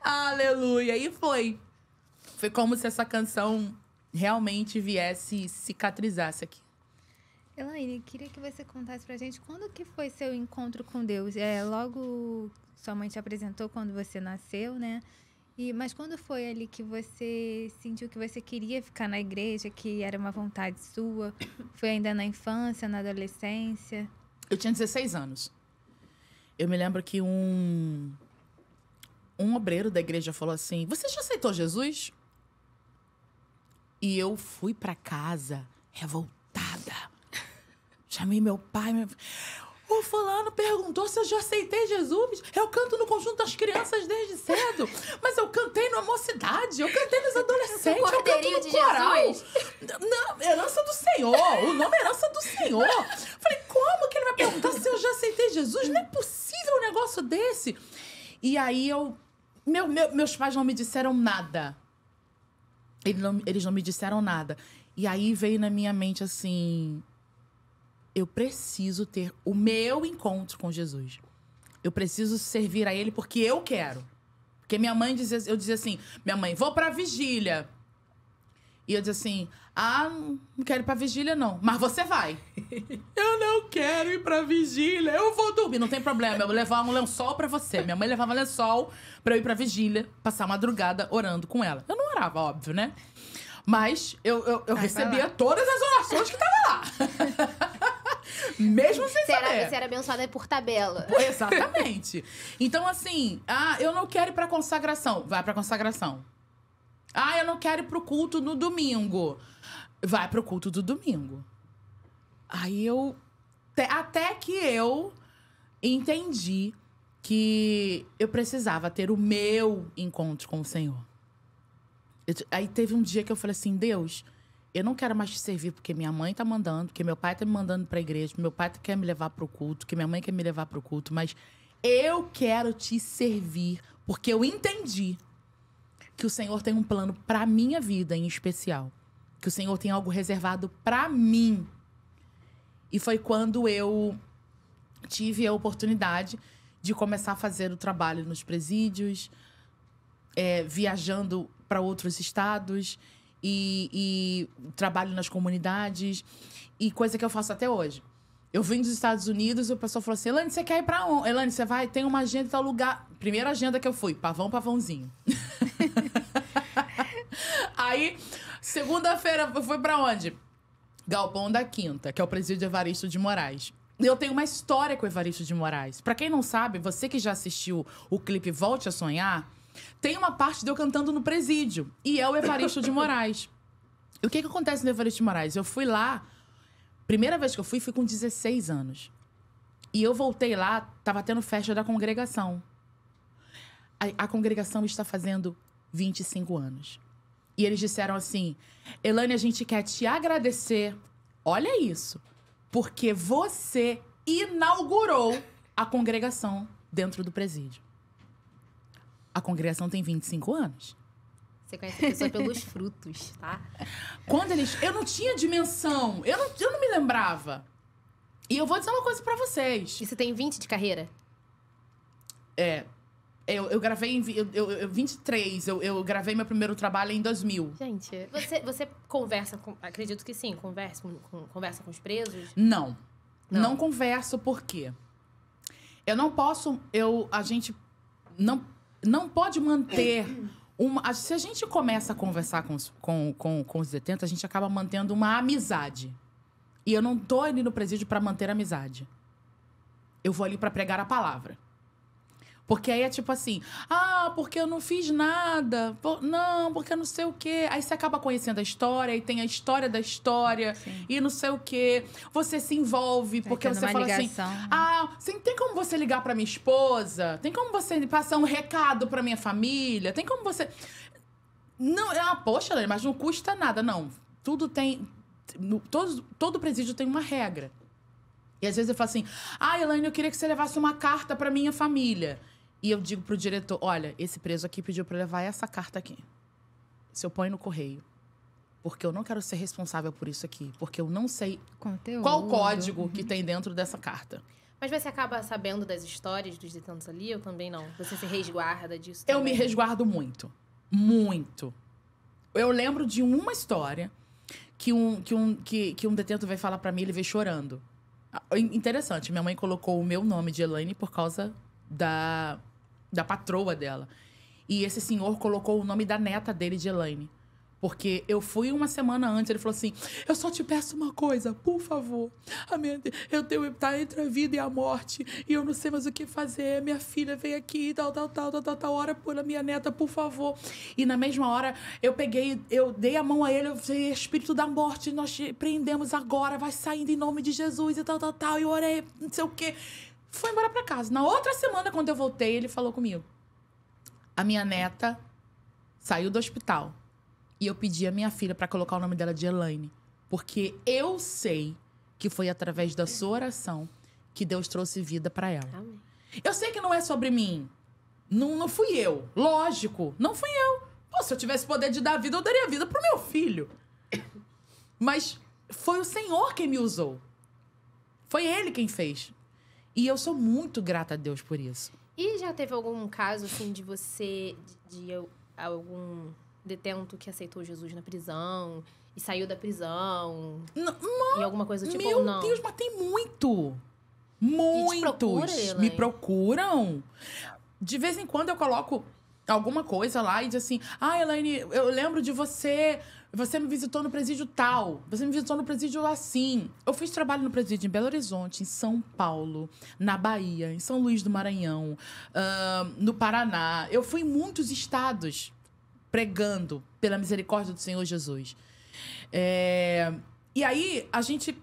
S3: Aleluia! E foi. Foi como se essa canção realmente viesse e cicatrizasse aqui.
S2: Elaine, queria que você contasse pra gente quando que foi seu encontro com Deus. É, logo sua mãe te apresentou quando você nasceu, né? E, mas quando foi ali que você sentiu que você queria ficar na igreja, que era uma vontade sua? Foi ainda na infância, na adolescência?
S3: Eu tinha 16 anos. Eu me lembro que um um obreiro da igreja falou assim: "Você já aceitou Jesus?" E eu fui para casa revoltada Chamei meu pai. Meu... O fulano perguntou se eu já aceitei Jesus. Eu canto no conjunto das crianças desde cedo. Mas eu cantei na mocidade, eu cantei nos adolescentes, eu canto no de coral. Jesus. Não, herança do Senhor. O nome é herança do Senhor. Falei, como que ele vai perguntar se eu já aceitei Jesus? Não é possível um negócio desse. E aí eu... Meu, meu, meus pais não me disseram nada. Eles não, eles não me disseram nada. E aí veio na minha mente assim eu preciso ter o meu encontro com Jesus. Eu preciso servir a Ele porque eu quero. Porque minha mãe dizia, eu dizia assim, minha mãe, vou para vigília. E eu dizia assim, ah, não quero ir pra vigília não. Mas você vai. eu não quero ir para vigília, eu vou dormir. Não tem problema, eu vou levar um lençol para você. Minha mãe levava lençol para eu ir para vigília, passar a madrugada orando com ela. Eu não orava, óbvio, né? Mas eu, eu, eu recebia todas as orações que tava lá. Mesmo sem você Era, você
S1: era abençoada por tabela.
S3: Exatamente. então, assim, ah, eu não quero ir pra consagração. Vai pra consagração. Ah, eu não quero ir pro culto no domingo. Vai pro culto do domingo. Aí eu. Até que eu entendi que eu precisava ter o meu encontro com o Senhor. aí teve um dia que eu falei assim: Deus, eu não quero mais te servir porque minha mãe tá mandando, porque meu pai tá me mandando pra igreja, meu pai tá quer me levar pro culto, que minha mãe quer me levar pro culto, mas eu quero te servir porque eu entendi que o Senhor tem um plano pra minha vida em especial, que o Senhor tem algo reservado pra mim. E foi quando eu tive a oportunidade de começar a fazer o trabalho nos presídios, é, viajando para outros estados e, e trabalho nas comunidades. E coisa que eu faço até hoje. Eu vim dos Estados Unidos e o pessoal falou assim: Elane, você quer ir pra onde? Elane, você vai? Tem uma agenda em tal lugar. Primeira agenda que eu fui: pavão, pavãozinho. Aí, segunda-feira, eu fui pra onde? Galpão da Quinta, que é o presídio Evaristo de Moraes. Eu tenho uma história com o Evaristo de Moraes. Para quem não sabe, você que já assistiu o clipe Volte a Sonhar, tem uma parte de eu cantando no presídio. E é o Evaristo de Moraes. E o que, que acontece no Evaristo de Moraes? Eu fui lá, primeira vez que eu fui, fui com 16 anos. E eu voltei lá, tava tendo festa da congregação. A, a congregação está fazendo 25 anos. E eles disseram assim: Elane, a gente quer te agradecer. Olha isso. Porque você inaugurou a congregação dentro do presídio. A congregação tem 25 anos.
S1: Você conhece a pessoa pelos
S3: frutos, tá? Quando eles. Eu não tinha dimensão. Eu não, eu não me lembrava. E eu vou dizer uma coisa para vocês. E você tem 20 de carreira? É. Eu, eu gravei em eu, eu, 23, eu, eu gravei meu primeiro trabalho em 2000.
S1: Gente, você, você conversa com. Acredito que sim, conversa com, com conversa com os presos? Não.
S3: Não, não converso, por quê? Eu não posso. Eu, a gente não não pode manter. Uma, se a gente começa a conversar com os, com, com, com os detentos, a gente acaba mantendo uma amizade. E eu não tô ali no presídio para manter amizade. Eu vou ali para pregar a palavra. Porque aí é tipo assim, ah, porque eu não fiz nada, por... não, porque eu não sei o quê. Aí você acaba conhecendo a história e tem a história da história Sim. e não sei o quê. Você se envolve, Vai porque você fala assim, ligação, assim, ah, assim, tem como você ligar para minha esposa? Tem como você passar um recado para minha família? Tem como você... Não, é uma poxa, mas não custa nada, não. Tudo tem... No, todo, todo presídio tem uma regra. E às vezes eu falo assim: ah, Elaine, eu queria que você levasse uma carta para minha família. E eu digo pro diretor: olha, esse preso aqui pediu para levar essa carta aqui. Se eu ponho no correio. Porque eu não quero ser responsável por isso aqui. Porque eu não sei
S1: Conteúdo. qual código que tem
S3: dentro dessa carta.
S1: Mas você acaba sabendo das histórias dos detentos ali ou também não? Você se resguarda disso? Também? Eu me
S3: resguardo muito. Muito. Eu lembro de uma história que um, que um, que, que um detento veio falar para mim, ele veio chorando. Ah, interessante, minha mãe colocou o meu nome de Elaine por causa da da patroa dela. E esse senhor colocou o nome da neta dele de Elaine. Porque eu fui uma semana antes, ele falou assim: Eu só te peço uma coisa, por favor. A ah, minha, eu tenho tá entre a vida e a morte, e eu não sei mais o que fazer. Minha filha veio aqui, tal, tal, tal, tal, tal, tal, hora pela minha neta, por favor. E na mesma hora, eu peguei, eu dei a mão a ele, eu falei: Espírito da morte, nós te prendemos agora, vai saindo em nome de Jesus, e tal, tal, tal, e orei, não sei o quê. Foi embora para casa. Na outra semana, quando eu voltei, ele falou comigo: A minha neta saiu do hospital. E eu pedi a minha filha para colocar o nome dela de Elaine. Porque eu sei que foi através da sua oração que Deus trouxe vida para ela. Amém. Eu sei que não é sobre mim. Não, não fui eu. Lógico, não fui eu. Pô, se eu tivesse poder de dar vida, eu daria vida pro meu filho. Mas foi o Senhor quem me usou. Foi ele quem fez. E eu sou muito grata a Deus por isso.
S1: E já teve algum caso, assim, de você, de, de algum detento que aceitou Jesus na prisão e saiu da prisão? Não, não, e alguma coisa do tipo? Meu não? Deus, mas
S3: tem muito! Muitos! Procura, me procuram! De vez em quando eu coloco alguma coisa lá e de assim: Ah, Elaine, eu lembro de você. Você me visitou no presídio tal. Você me visitou no presídio assim. Eu fiz trabalho no presídio em Belo Horizonte, em São Paulo, na Bahia, em São Luís do Maranhão, uh, no Paraná. Eu fui em muitos estados pregando pela misericórdia do Senhor Jesus. É... E aí, a gente.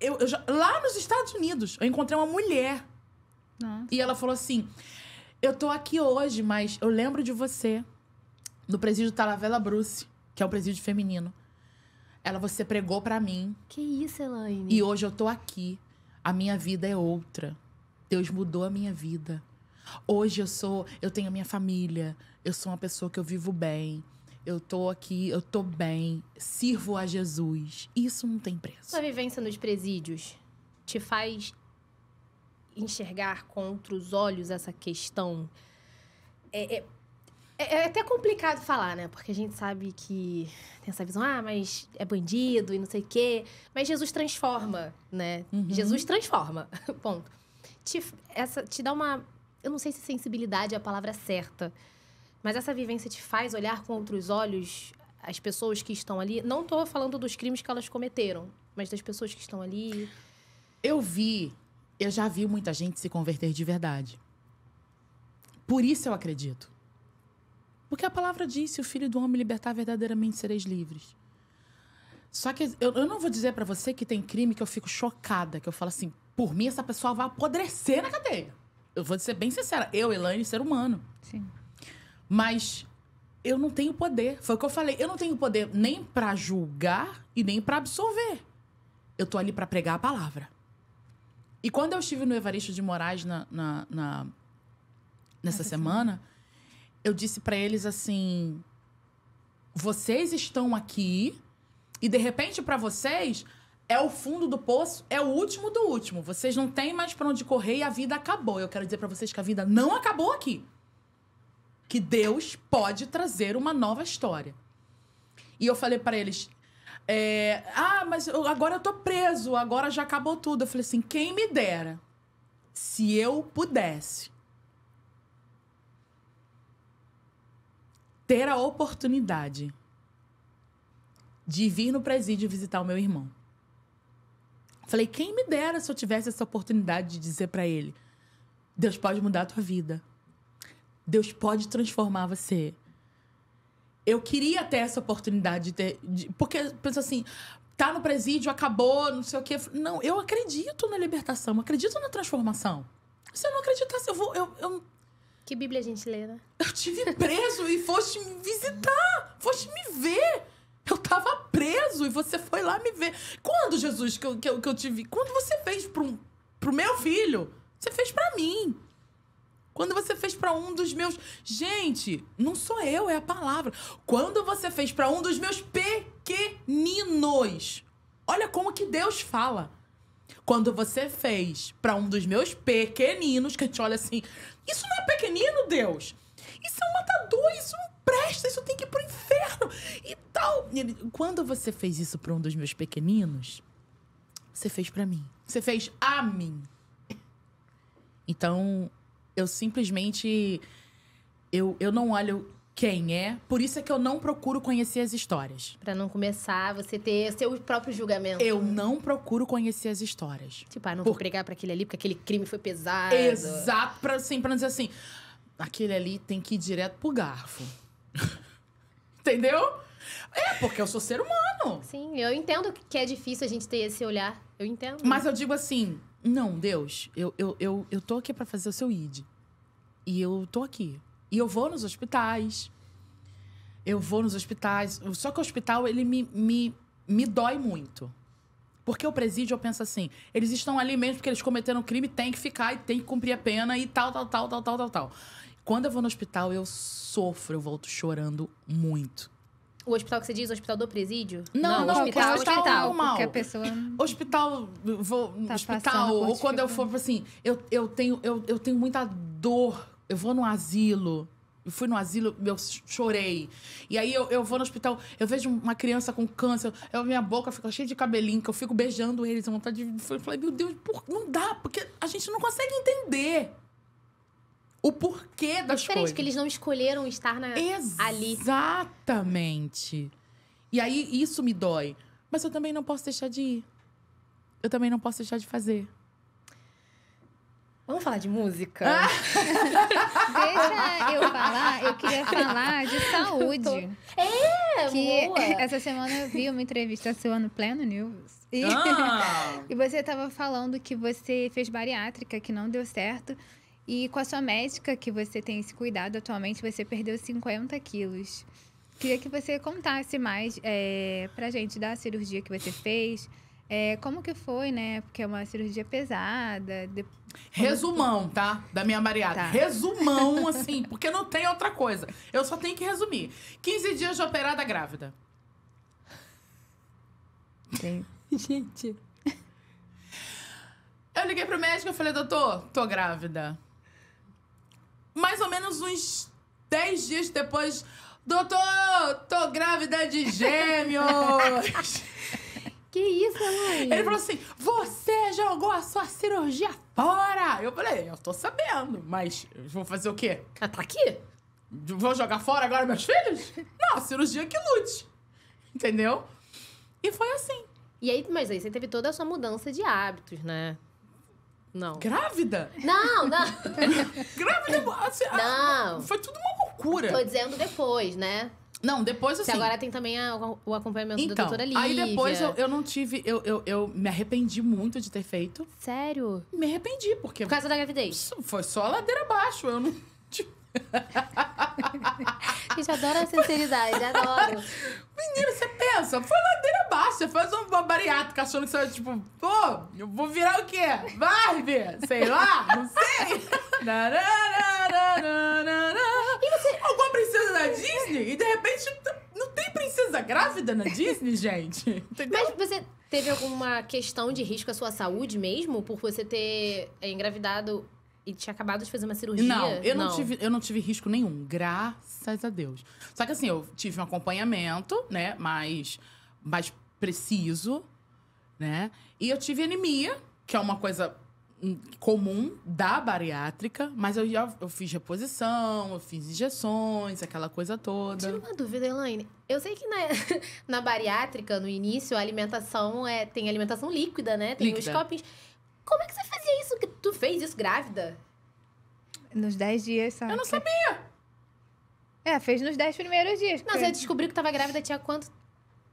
S3: Eu, eu Lá nos Estados Unidos, eu encontrei uma mulher. Nossa. E ela falou assim: eu tô aqui hoje, mas eu lembro de você no presídio Talavela Bruce, que é o presídio feminino. Ela você pregou para mim.
S1: Que isso, Elaine? E hoje
S3: eu tô aqui. A minha vida é outra. Deus mudou a minha vida. Hoje eu sou, eu tenho a minha família, eu sou uma pessoa que eu vivo bem. Eu tô aqui, eu tô bem, sirvo a Jesus. Isso não tem
S1: preço. Sua vivência nos presídios te faz enxergar com outros olhos essa questão. É, é, é, é, até complicado falar, né? Porque a gente sabe que tem essa visão, ah, mas é bandido e não sei o quê. Mas Jesus transforma, né? Uhum. Jesus transforma. Ponto. Te, essa, te dá uma. Eu não sei se sensibilidade é a palavra certa, mas essa vivência te faz olhar com outros olhos as pessoas que estão ali. Não estou falando dos crimes que elas cometeram, mas das pessoas que estão ali.
S3: Eu vi eu já vi muita gente se converter de verdade. Por isso eu acredito. Porque a palavra diz: se o filho do homem libertar, verdadeiramente sereis livres. Só que eu, eu não vou dizer para você que tem crime que eu fico chocada, que eu falo assim, por mim essa pessoa vai apodrecer na cadeia. Eu vou ser bem sincera, eu, Elaine, ser humano. Sim. Mas eu não tenho poder. Foi o que eu falei. Eu não tenho poder nem para julgar e nem para absolver. Eu tô ali para pregar a palavra. E quando eu estive no Evaristo de Moraes na, na, na nessa semana, semana, eu disse para eles assim: vocês estão aqui e de repente para vocês é o fundo do poço, é o último do último. Vocês não têm mais para onde correr e a vida acabou. Eu quero dizer para vocês que a vida não acabou aqui. Que Deus pode trazer uma nova história. E eu falei para eles: é, ah, mas eu, agora eu tô preso, agora já acabou tudo. Eu falei assim: quem me dera se eu pudesse ter a oportunidade de vir no presídio visitar o meu irmão. Falei: quem me dera se eu tivesse essa oportunidade de dizer para ele: Deus pode mudar a tua vida. Deus pode transformar você eu queria ter essa oportunidade de ter. De, porque, pensa assim, tá no presídio, acabou, não sei o quê. Não, eu acredito na libertação, acredito na transformação. Se eu não acreditasse, eu vou. Eu,
S1: eu... Que Bíblia a gente lê, né?
S3: Eu tive preso e foste me visitar, foste me ver. Eu tava preso e você foi lá me ver. Quando, Jesus, que eu, que eu, que eu Quando você fez pro, pro meu filho? Você fez para mim. Quando você fez para um dos meus. Gente, não sou eu, é a palavra. Quando você fez para um dos meus pequeninos. Olha como que Deus fala. Quando você fez para um dos meus pequeninos, que a gente olha assim: Isso não é pequenino, Deus? Isso é um matador, isso não presta, isso tem que ir pro inferno e tal. Quando você fez isso para um dos meus pequeninos, você fez para mim. Você fez a mim. Então, eu simplesmente. Eu, eu não olho quem é. Por isso é que eu não procuro conhecer as histórias.
S1: Para não começar, você ter seu próprio julgamento. Eu não procuro conhecer as histórias. Tipo, ah, não Por... vou
S3: pregar para aquele ali porque aquele crime foi pesado. Exato, para assim, para dizer assim, aquele ali tem que ir direto pro garfo. Entendeu? É, porque eu sou ser humano.
S1: Sim, eu entendo que é difícil a gente ter esse olhar. Eu entendo. Mas eu digo
S3: assim, não, Deus, eu, eu, eu, eu tô aqui para fazer o seu ID. E eu tô aqui. E eu vou nos hospitais. Eu vou nos hospitais. Só que o hospital, ele me, me, me dói muito. Porque o presídio, eu penso assim, eles estão ali mesmo porque eles cometeram um crime, tem que ficar e tem que cumprir a pena e tal, tal, tal, tal, tal, tal, tal. Quando eu vou no hospital, eu sofro, eu volto chorando muito.
S1: O hospital que você diz, o hospital do presídio? Não, não, não hospital, hospital, hospital normal. pessoa.
S3: Hospital, vou, tá hospital ou quando eu for assim, eu, eu tenho eu, eu tenho muita dor. Eu vou no asilo. Eu fui no asilo, eu chorei. E aí eu, eu vou no hospital, eu vejo uma criança com câncer, eu, minha boca fica cheia de cabelinho, que eu fico beijando eles, eu vontade de. Eu falei, meu Deus, por, não dá, porque a gente não consegue entender
S1: o porquê é das Diferente, coisas. que eles não escolheram estar na, ali.
S3: Exatamente. E aí isso me dói. Mas eu também não posso deixar de ir. Eu também não posso deixar de fazer. Vamos falar de música?
S2: Ah! Deixa eu falar. Eu queria falar de saúde. Tô... É, que boa. Essa semana eu vi uma entrevista sua no Pleno News. E, ah. e você estava falando que você fez bariátrica, que não deu certo. E com a sua médica, que você tem esse cuidado atualmente, você perdeu 50 quilos. Queria que você contasse mais é, pra gente da cirurgia que você fez, é, como que foi, né? Porque é uma cirurgia pesada. De... Resumão,
S3: tá? Da minha Mariada. Tá. Resumão, assim, porque não tem outra coisa. Eu só tenho que resumir. 15 dias de operada grávida. Tem. Gente. Eu liguei pro médico e falei, doutor, tô grávida mais ou menos uns 10 dias depois, doutor, tô grávida de gêmeos. que isso, mãe? Ele falou assim, você jogou a sua cirurgia fora. Eu falei, eu tô sabendo, mas vou fazer o quê? Ah, tá aqui? Vou jogar fora agora meus filhos? Não, cirurgia que
S1: lute. Entendeu? E foi assim. E aí, mas aí você teve toda a sua mudança de hábitos, né? Não. Grávida? Não, não. Grávida? Assim, não. Foi tudo uma loucura. Tô dizendo depois, né? Não, depois assim. Que agora tem também a, o acompanhamento então, da doutora Lívia. Aí depois eu,
S3: eu não tive. Eu, eu, eu, me arrependi muito de ter feito. Sério? Me arrependi, porque. Por causa da gravidez? Foi só a ladeira abaixo. Eu não. Tipo, Gente, adoro a sinceridade, adoro. Menino, você pensa, foi ladeira baixa, faz uma bariátrica achando que você vai, tipo, pô, eu vou virar o quê? Barbie? Sei lá, não sei. e você... Alguma princesa da Disney e de repente não tem princesa grávida na Disney, gente.
S1: Entendeu? Mas você teve alguma questão de risco à sua saúde mesmo por você ter é, engravidado e tinha acabado de fazer uma cirurgia? Não, eu não, não, Tive,
S3: eu não tive risco nenhum, graças a Deus. Só que assim, eu tive um acompanhamento, né? Mais, mais preciso, né? E eu tive anemia, que é uma coisa hum, comum da bariátrica, mas eu já eu fiz reposição, eu fiz injeções, aquela coisa toda. Tive uma
S1: dúvida, Elaine. Eu sei que na, na bariátrica, no início, a alimentação é tem alimentação líquida, né? Tem líquida. os copinhos. Como é que você fazia isso? Que tu fez isso grávida? Nos 10 dias só. Eu não sabia! É, fez nos 10 primeiros dias. Não, você descobriu que tava grávida tinha quanto?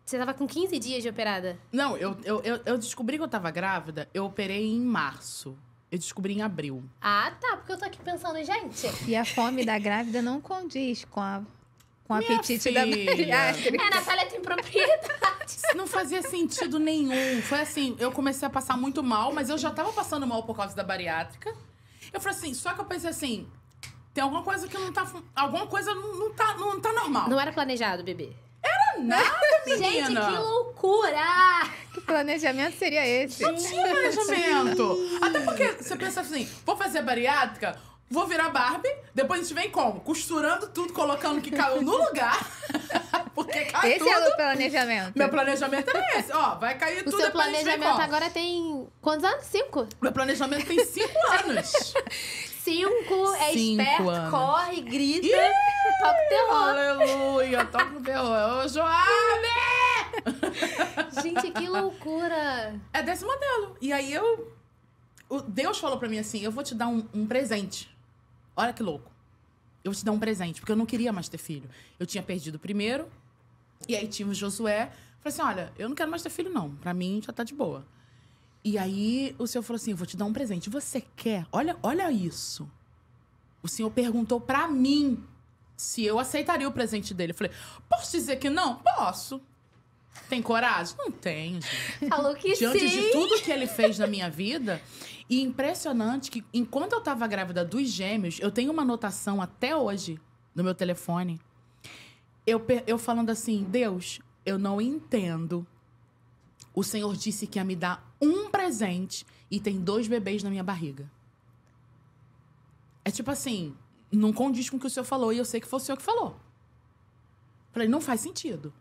S1: Você tava com 15 dias de operada?
S3: Não, eu, eu, eu, eu descobri que eu tava grávida, eu operei em março. Eu descobri em abril.
S2: Ah, tá, porque eu tô aqui pensando, gente. E a fome da grávida não condiz com a com apetite filha. da bariátrica. É, a Natália tem propriedade. Não fazia sentido nenhum. Foi
S3: assim, eu comecei a passar muito mal, mas eu já tava passando mal por causa da bariátrica. Eu falei assim, só que eu pensei assim, tem alguma coisa que não tá. Alguma coisa não, não, tá, não tá normal. Não era planejado, bebê. Era nada, menina. Gente, que
S1: loucura! Que planejamento
S3: seria esse? Não tinha planejamento. Até porque você pensa assim, vou fazer bariátrica? Vou virar Barbie, depois a gente vem como? Costurando tudo, colocando o que caiu no lugar.
S2: porque cai esse é o planejamento.
S3: Meu planejamento era é esse. Ó, vai
S2: cair o tudo. O seu planejamento
S3: agora
S1: tem quantos anos? Cinco?
S3: Meu planejamento tem cinco anos.
S1: Cinco, é cinco esperto, anos. corre, grita, yeah! toca o terror.
S3: Aleluia, toca o terror. Ô, Joab! Gente, que loucura. É desse modelo. E aí eu... Deus falou para mim assim, eu vou te dar um, um presente. Olha que louco. Eu vou te dar um presente, porque eu não queria mais ter filho. Eu tinha perdido o primeiro, e aí tinha o Josué. Falei assim: olha, eu não quero mais ter filho, não. Pra mim já tá de boa. E aí o senhor falou assim: vou te dar um presente. Você quer? Olha, olha isso. O senhor perguntou pra mim se eu aceitaria o presente dele. Eu falei: posso dizer que não? Posso. Tem coragem? Não tenho, gente.
S1: Falou que Diante sim. Diante de tudo
S3: que ele fez na minha vida, e impressionante que, enquanto eu estava grávida dos gêmeos, eu tenho uma anotação até hoje no meu telefone. Eu, eu falando assim, Deus, eu não entendo. O Senhor disse que ia me dar um presente e tem dois bebês na minha barriga. É tipo assim, não condiz com o que o Senhor falou e eu sei que foi o Senhor que falou. Falei, não faz sentido.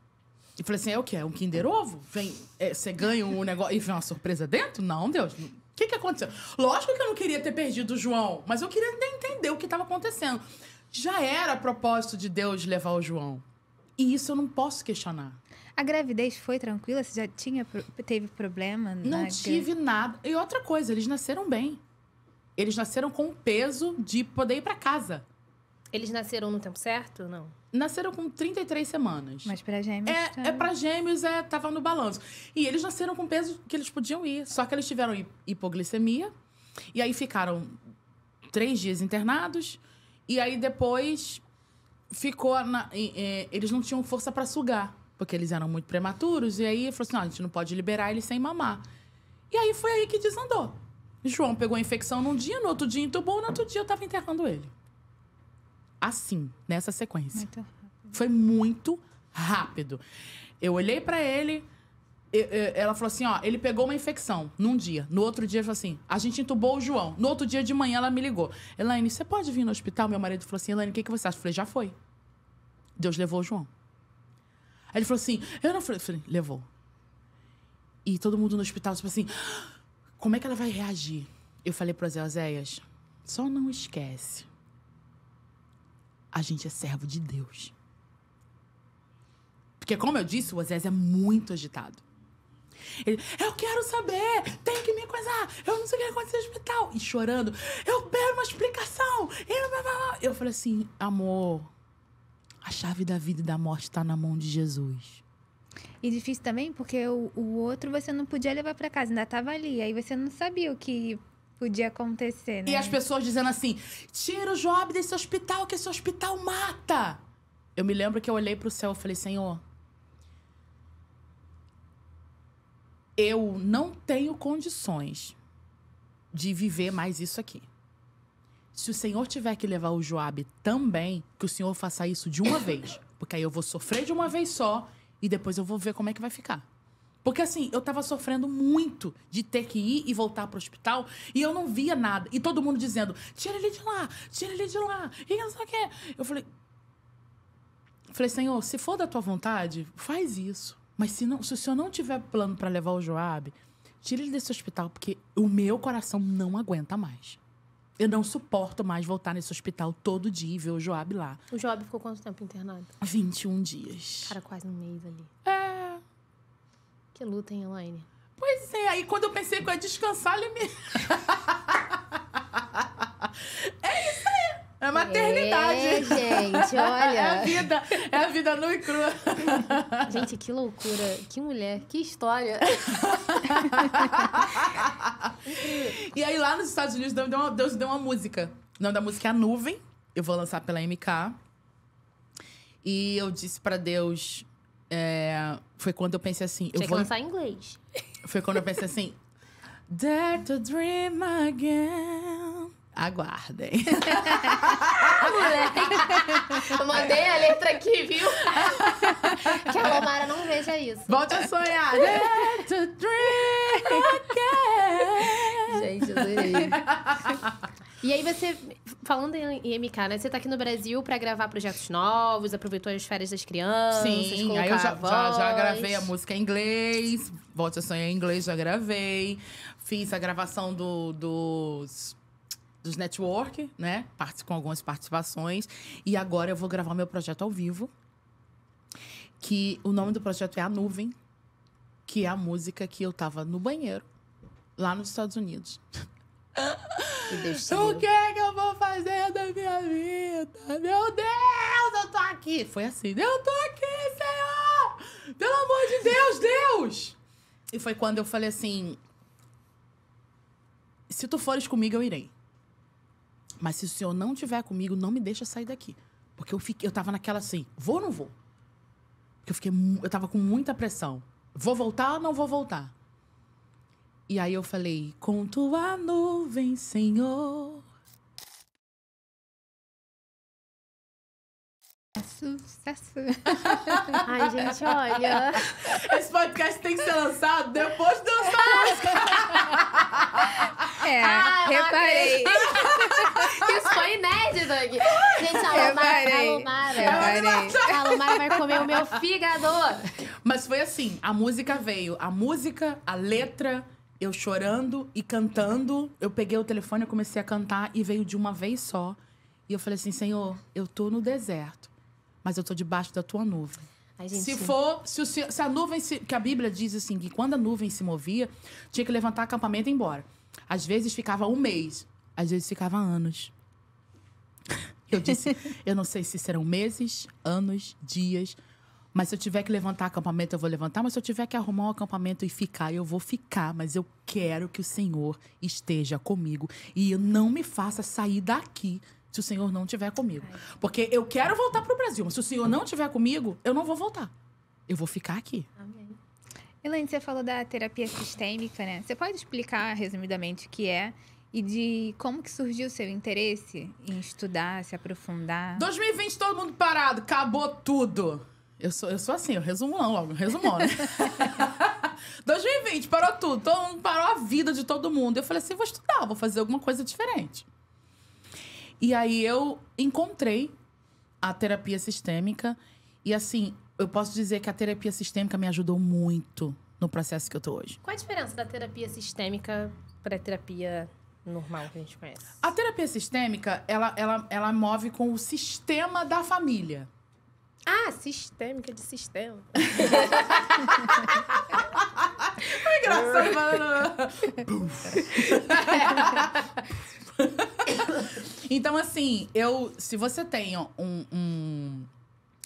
S3: E falei assim, é o quê? É um Kinder Ovo? Vem, é, você ganha um negócio e vem uma surpresa dentro? Não, Deus, o que, que aconteceu? Lógico que eu não queria ter perdido o João, mas eu queria entender o que estava acontecendo. Já era propósito de Deus levar o João. E isso eu não posso
S2: questionar. A gravidez foi tranquila? Você já tinha teve problema? Não tive nada. E outra coisa, eles nasceram bem.
S3: Eles nasceram com o peso de poder ir para casa.
S1: Eles nasceram no tempo certo? ou Não
S3: nasceram com 33 semanas. Mas para gêmeos. É, tá... é para gêmeos, é, tava no balanço. E eles nasceram com peso que eles podiam ir. Só que eles tiveram hipoglicemia. E aí ficaram três dias internados. E aí depois ficou. Na, é, eles não tinham força para sugar. Porque eles eram muito prematuros. E aí falou assim: não, a gente não pode liberar eles sem mamar. E aí foi aí que desandou. João pegou a infecção num dia, no outro dia entubou, no outro dia eu tava enterrando ele assim, nessa sequência. Muito Foi muito rápido. Eu olhei para ele, ela falou assim, ó, ele pegou uma infecção num dia. No outro dia, falou assim, a gente entubou o João. No outro dia de manhã, ela me ligou. Elaine, você pode vir no hospital? Meu marido falou assim, Elaine, o que, que você acha? Eu falei, já foi. Deus levou o João. Aí ele falou assim, eu não falei, eu falei levou. E todo mundo no hospital, tipo assim, ah, como é que ela vai reagir? Eu falei pro Zé Oséias, só não esquece a gente é servo de Deus. Porque, como eu disse, o Osés é muito agitado. Ele, eu quero saber, tem que me coisar, eu não sei o que aconteceu no hospital. E chorando, eu quero uma explicação. Eu falei assim, amor, a chave da vida e da morte está na mão de Jesus.
S2: E difícil também, porque o, o outro você não podia levar para casa, ainda estava ali. Aí você não sabia o que podia acontecer, né? E as pessoas dizendo
S3: assim: tira o Job desse hospital, que esse hospital mata. Eu me lembro que eu olhei pro céu e falei: Senhor, eu não tenho condições de viver mais isso aqui. Se o Senhor tiver que levar o Joabe também, que o Senhor faça isso de uma vez, porque aí eu vou sofrer de uma vez só e depois eu vou ver como é que vai ficar. Porque assim, eu tava sofrendo muito de ter que ir e voltar pro hospital e eu não via nada. E todo mundo dizendo: tira ele de lá, tira ele de lá, e não sei o quê. Eu falei. Eu falei, Senhor, se for da tua vontade, faz isso. Mas se, não, se o senhor não tiver plano para levar o Joab, tira ele desse hospital, porque o meu coração não aguenta mais. Eu não suporto mais voltar nesse hospital todo dia e ver o Joab lá.
S1: O Joab ficou quanto tempo internado?
S3: 21 dias.
S1: Cara, quase um mês ali. É, que luta, hein, Elaine? Pois é,
S3: aí quando eu pensei que eu ia descansar, ele me.
S1: é isso aí! É maternidade. É, gente, olha. É a vida, é a vida nua e crua. Gente, que loucura, que mulher, que história.
S3: e aí lá nos Estados Unidos, Deus deu uma, Deus deu uma música. O nome da música é A Nuvem. Eu vou lançar pela MK. E eu disse para Deus, é, foi quando eu pensei assim. eu vou... lançar em inglês. Foi quando eu pensei assim. Dare to dream again. Aguardem.
S1: eu mandei a letra aqui, viu? que a Lomara não veja isso. Volte a sonhar. Dare to dream again.
S2: Gente, adorei.
S1: e aí você, falando em MK, né? Você tá aqui no Brasil pra gravar projetos novos, aproveitou as férias das crianças, Sim, aí eu já,
S3: já, já, gravei a música em inglês, Volte a Sonhar em inglês, já gravei. Fiz a gravação do, dos dos network, né? Parte com algumas participações. E agora eu vou gravar meu projeto ao vivo. Que o nome do projeto é A Nuvem, que é a música que eu tava no banheiro lá nos Estados Unidos. o que é que eu vou fazer da minha vida? Meu Deus, eu tô aqui. Foi assim, eu tô aqui, Senhor! Pelo amor de Deus, Deus! E foi quando eu falei assim: se tu fores comigo, eu irei. Mas se o Senhor não tiver comigo, não me deixa sair daqui. Porque eu, fiquei, eu tava naquela assim: vou ou não vou? Porque eu, fiquei, eu tava com muita pressão. Vou voltar ou não vou voltar? E aí eu falei, com tua nuvem, Senhor.
S2: Sucesso. Ai, gente, olha. Esse podcast tem que ser lançado depois de lançar
S1: música. É, ah, reparei. Isso foi inédito aqui. Gente, a Lomara, Lomara, reparei. a Lomara vai comer o meu fígado.
S3: Mas foi assim, a música veio. A música, a letra, eu chorando e cantando. Eu peguei o telefone, eu comecei a cantar e veio de uma vez só. E eu falei assim: Senhor, eu tô no deserto, mas eu tô debaixo da tua nuvem.
S1: Ai, se for,
S3: se, o, se a nuvem, se, que a Bíblia diz assim, que quando a nuvem se movia, tinha que levantar acampamento e ir embora. Às vezes ficava um mês, às vezes ficava anos. Eu disse, eu não sei se serão meses, anos, dias, mas se eu tiver que levantar acampamento, eu vou levantar. Mas se eu tiver que arrumar um acampamento e ficar, eu vou ficar. Mas eu quero que o Senhor esteja comigo. E eu não me faça sair daqui se o Senhor não estiver comigo. Porque eu quero voltar para o Brasil. Mas se o Senhor não estiver comigo, eu não vou voltar. Eu vou ficar aqui. Amém.
S2: Elaine, você falou da terapia sistêmica, né? Você pode explicar resumidamente o que é e de como que surgiu o seu interesse em estudar, se aprofundar? 2020 todo mundo parado,
S3: acabou tudo. Eu sou, eu sou assim, eu resumo logo, resumo. né? 2020, parou tudo, todo mundo, parou a vida de todo mundo. Eu falei assim, vou estudar, vou fazer alguma coisa diferente. E aí eu encontrei a terapia sistêmica e assim, eu posso dizer que a terapia sistêmica me ajudou muito no processo que eu tô hoje.
S1: Qual a diferença da terapia sistêmica para a terapia normal que a gente conhece?
S3: A terapia sistêmica, ela, ela, ela move com o sistema da família.
S1: Ah, sistêmica de sistema. Foi engraçado,
S3: mano. então, assim, eu. Se você tem um, um.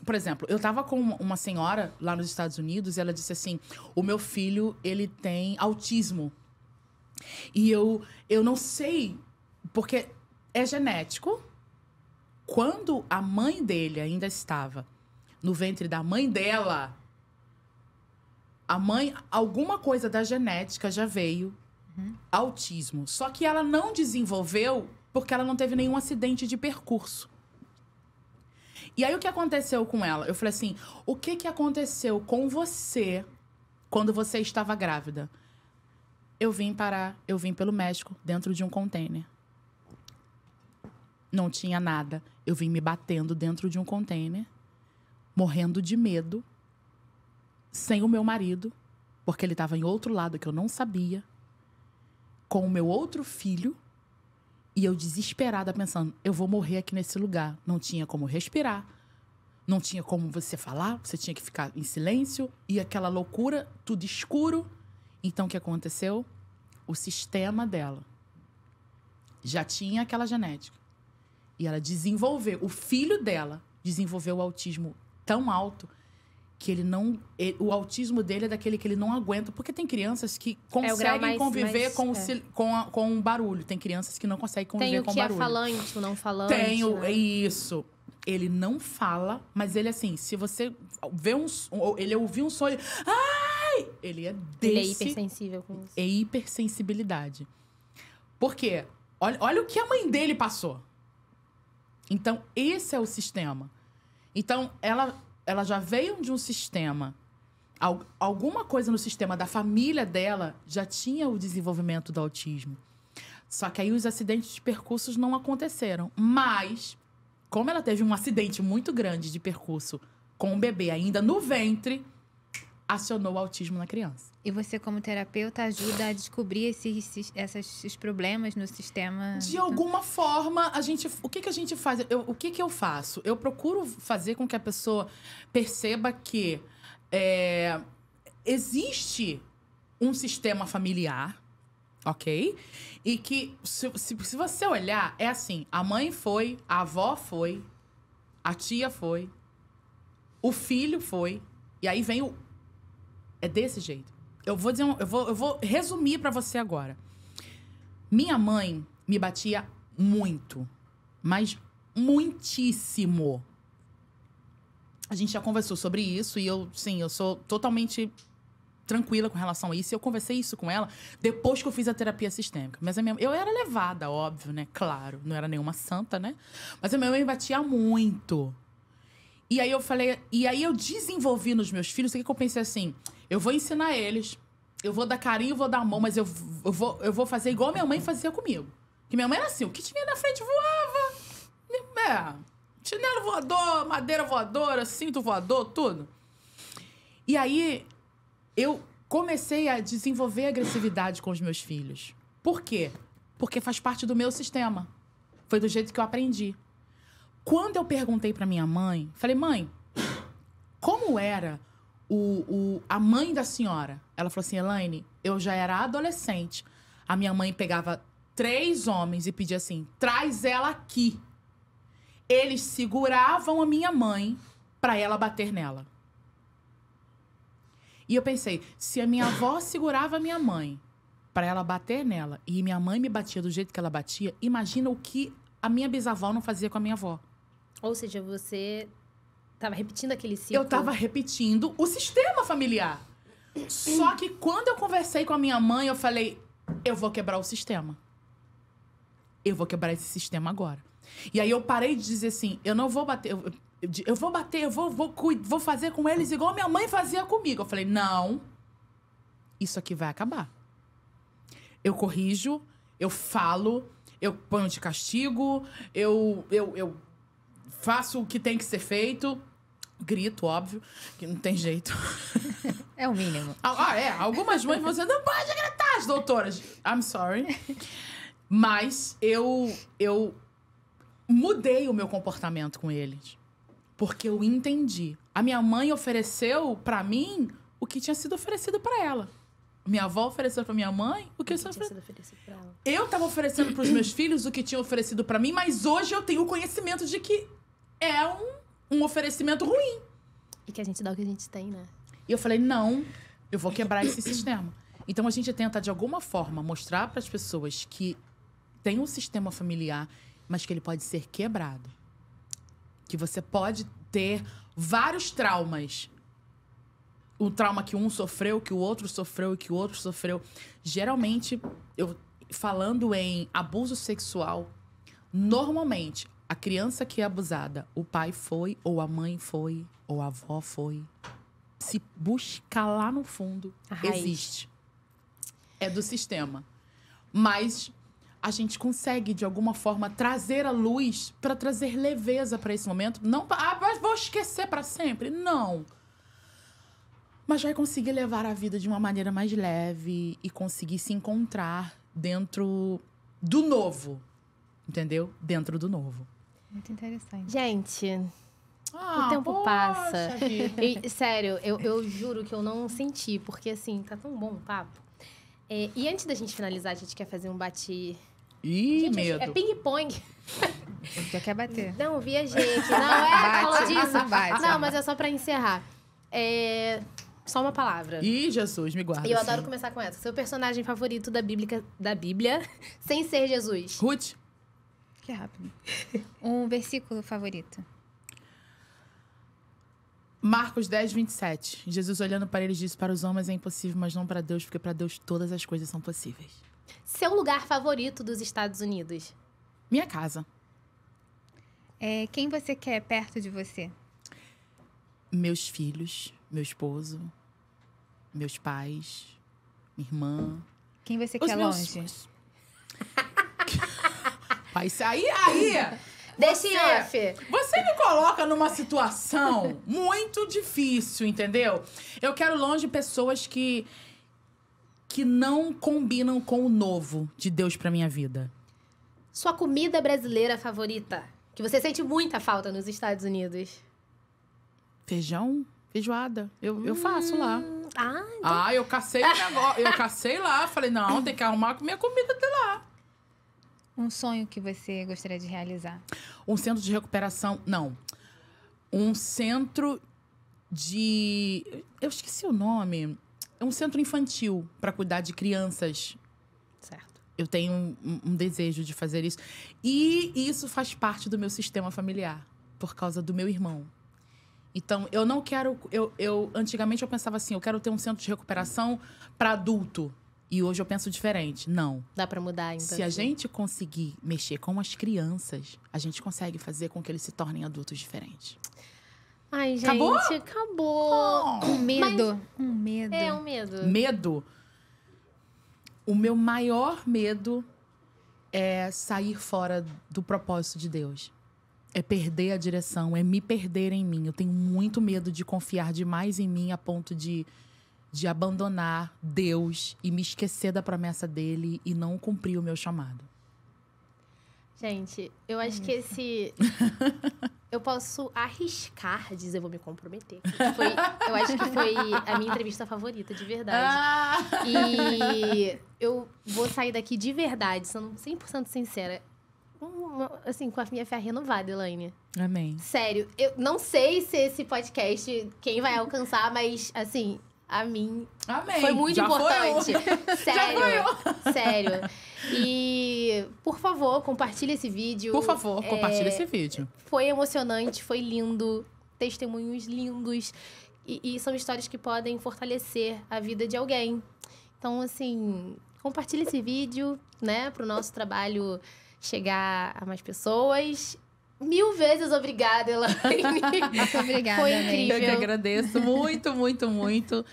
S3: por exemplo, eu tava com uma senhora lá nos Estados Unidos e ela disse assim: o meu filho, ele tem autismo. E eu, eu não sei, porque é genético. Quando a mãe dele ainda estava no ventre da mãe dela, a mãe, alguma coisa da genética já veio uhum. autismo. Só que ela não desenvolveu porque ela não teve nenhum acidente de percurso. E aí o que aconteceu com ela? Eu falei assim: "O que que aconteceu com você quando você estava grávida?" Eu vim parar, eu vim pelo México, dentro de um container. Não tinha nada. Eu vim me batendo dentro de um container morrendo de medo, sem o meu marido, porque ele estava em outro lado que eu não sabia, com o meu outro filho, e eu desesperada pensando: eu vou morrer aqui nesse lugar. Não tinha como respirar, não tinha como você falar, você tinha que ficar em silêncio, e aquela loucura, tudo escuro. Então o que aconteceu? O sistema dela já tinha aquela genética. E ela desenvolveu, o filho dela desenvolveu o autismo tão alto que ele não. Ele, o autismo dele é daquele que ele não aguenta. Porque tem crianças que é conseguem é mais, conviver mais, com, é. com, a, com barulho. Tem crianças que não conseguem conviver com barulho. Tem o que é barulho. é
S1: falante, o não falante. Tem o, né?
S3: isso. Ele não fala, mas ele assim, se você vê um, ele ouviu um som, ele, ai, ele é desse. Ele é
S1: hipersensível com isso.
S3: É hipersensibilidade. Por quê? Olha, olha o que a mãe dele passou. Então, esse é o sistema. Então, ela, ela já veio de um sistema. alguma coisa no sistema da família dela já tinha o desenvolvimento do autismo. Só que aí os acidentes de percursos não aconteceram. Mas, como ela teve um acidente muito grande de percurso com o bebê ainda no ventre, acionou o autismo na criança.
S2: E você, como terapeuta, ajuda a descobrir esses, esses, problemas no sistema? De então alguma forma, a gente,
S3: o que, que a gente faz? Eu, o que, que eu faço? Eu procuro fazer com que a pessoa perceba que é, existe um sistema familiar, ok? E que, se, se, se você olhar, é assim: a mãe foi, a avó foi, a tia foi, o filho foi, e aí vem o é desse jeito. Eu vou dizer, um, eu, vou, eu vou resumir para você agora. Minha mãe me batia muito, mas muitíssimo. A gente já conversou sobre isso e eu, sim, eu sou totalmente tranquila com relação a isso. Eu conversei isso com ela depois que eu fiz a terapia sistêmica. Mas minha, eu era levada, óbvio, né? Claro, não era nenhuma santa, né? Mas a minha mãe me batia muito. E aí eu falei, e aí eu desenvolvi nos meus filhos, o que eu pensei assim, eu vou ensinar eles. Eu vou dar carinho, vou dar mão, mas eu, eu, vou, eu vou fazer igual minha mãe fazia comigo. Que minha mãe era assim, o que tinha na frente voava. É, chinelo voador, madeira voadora, cinto voador, tudo. E aí eu comecei a desenvolver agressividade com os meus filhos. Por quê? Porque faz parte do meu sistema. Foi do jeito que eu aprendi. Quando eu perguntei para minha mãe, falei: "Mãe, como era o, o, a mãe da senhora, ela falou assim: Elaine, eu já era adolescente. A minha mãe pegava três homens e pedia assim: traz ela aqui. Eles seguravam a minha mãe para ela bater nela. E eu pensei: se a minha avó segurava a minha mãe para ela bater nela e minha mãe me batia do jeito que ela batia, imagina o que a minha bisavó não fazia com a minha avó.
S1: Ou seja, você Tava repetindo aquele ciclo. Eu tava
S3: repetindo o sistema familiar. Só que quando eu conversei com a minha mãe, eu falei: eu vou quebrar o sistema. Eu vou quebrar esse sistema agora. E aí eu parei de dizer assim: eu não vou bater, eu, eu vou bater, eu vou, vou, vou fazer com eles igual minha mãe fazia comigo. Eu falei: não, isso aqui vai acabar. Eu corrijo, eu falo, eu ponho de castigo, eu, eu, eu faço o que tem que ser feito. Grito, óbvio, que não tem jeito. É o mínimo. Ah, é. Algumas mães vão dizer, não pode gritar, as doutoras. I'm sorry. Mas eu, eu mudei o meu comportamento com eles. Porque eu entendi. A minha mãe ofereceu para mim o que tinha sido oferecido para ela. Minha avó ofereceu para minha mãe o que, que tinha sido oferecido pra ela. Eu tava oferecendo para os meus filhos o que tinha oferecido para mim, mas hoje eu tenho o conhecimento de que é um, um oferecimento ruim. E que a gente dá o que a gente tem, né? E eu falei, não, eu vou quebrar esse sistema. Então a gente tenta, de alguma forma, mostrar para as pessoas que tem um sistema familiar, mas que ele pode ser quebrado. Que você pode ter vários traumas. O trauma que um sofreu, que o outro sofreu e que o outro sofreu. Geralmente, eu falando em abuso sexual, normalmente a criança que é abusada, o pai foi, ou a mãe foi, ou a avó foi. Se buscar lá no fundo, existe. É do sistema. Mas a gente consegue, de alguma forma, trazer a luz para trazer leveza para esse momento. Não, ah, mas vou esquecer para sempre. Não. Mas vai conseguir levar a vida de uma maneira mais leve e conseguir se encontrar dentro do novo. Entendeu? Dentro do novo.
S2: Muito interessante.
S1: Gente,
S2: ah, o tempo poxa, passa. E,
S1: sério, eu, eu juro que eu não senti, porque assim, tá tão bom o papo. É, e antes da gente finalizar, a gente quer fazer um bate. Ih, gente, é medo. É ping-pong.
S2: Já quer bater.
S1: Não, viajei Não, é, falou disso. Bate, não, mas é só pra encerrar. É. Só uma palavra. Ih,
S2: Jesus, me guarda. E eu adoro
S1: começar com essa. Seu personagem favorito da Bíblia, da Bíblia sem ser Jesus? Ruth que é rápido.
S2: Um versículo favorito.
S3: Marcos 10, 27. Jesus olhando para eles disse: Para os homens é impossível, mas não para Deus, porque para Deus todas as coisas são possíveis.
S2: Seu lugar favorito dos Estados Unidos? Minha casa. É, quem você quer perto de você?
S3: Meus filhos, meu esposo, meus pais, minha irmã.
S2: Quem você os quer meus... longe?
S3: Aí, Aí, aí. Desse F você me coloca numa situação muito difícil, entendeu? Eu quero longe pessoas que que não combinam com o novo de Deus para minha vida.
S1: Sua comida brasileira favorita, que você sente muita falta nos Estados Unidos? Feijão, feijoada.
S2: Eu, hum. eu faço lá. Ah, então... ah, eu cacei o negócio. Eu cacei lá. Falei, não, tem que arrumar com minha comida até lá. Um sonho que você gostaria de realizar?
S3: Um centro de recuperação, não. Um centro de. Eu esqueci o nome. É um centro infantil para cuidar de crianças. Certo. Eu tenho um, um desejo de fazer isso. E isso faz parte do meu sistema familiar, por causa do meu irmão. Então, eu não quero. Eu, eu antigamente eu pensava assim, eu quero ter um centro de recuperação para adulto. E hoje eu penso diferente. Não. Dá para mudar então. Se a assim? gente conseguir mexer com as crianças, a gente consegue fazer com que eles se tornem adultos diferentes.
S1: Ai, gente, acabou. acabou. Oh, um medo. Mas... Um medo. É um medo. Medo.
S3: O meu maior medo é sair fora do propósito de Deus. É perder a direção, é me perder em mim. Eu tenho muito medo de confiar demais em mim a ponto de de abandonar Deus e me esquecer da promessa dele e não cumprir o meu chamado.
S1: Gente, eu acho que esse. Eu posso arriscar dizer, eu vou me comprometer. Foi, eu acho que foi a minha entrevista favorita, de verdade. Ah! E eu vou sair daqui de verdade, sendo 100% sincera. assim, com a minha fé renovada, Elaine. Amém. Sério, eu não sei se esse podcast, quem vai alcançar, mas, assim, a mim. Amém. Foi muito Já importante. Foi sério. sério. E, por favor, compartilhe esse vídeo. Por favor, é, compartilhe esse é, vídeo. Foi emocionante, foi lindo. Testemunhos lindos. E, e são histórias que podem fortalecer a vida de alguém. Então, assim, compartilhe esse vídeo, né, para o nosso trabalho chegar a mais pessoas Mil vezes obrigada, Elaine. Muito obrigada. Foi incrível. Eu que
S3: agradeço muito, muito, muito.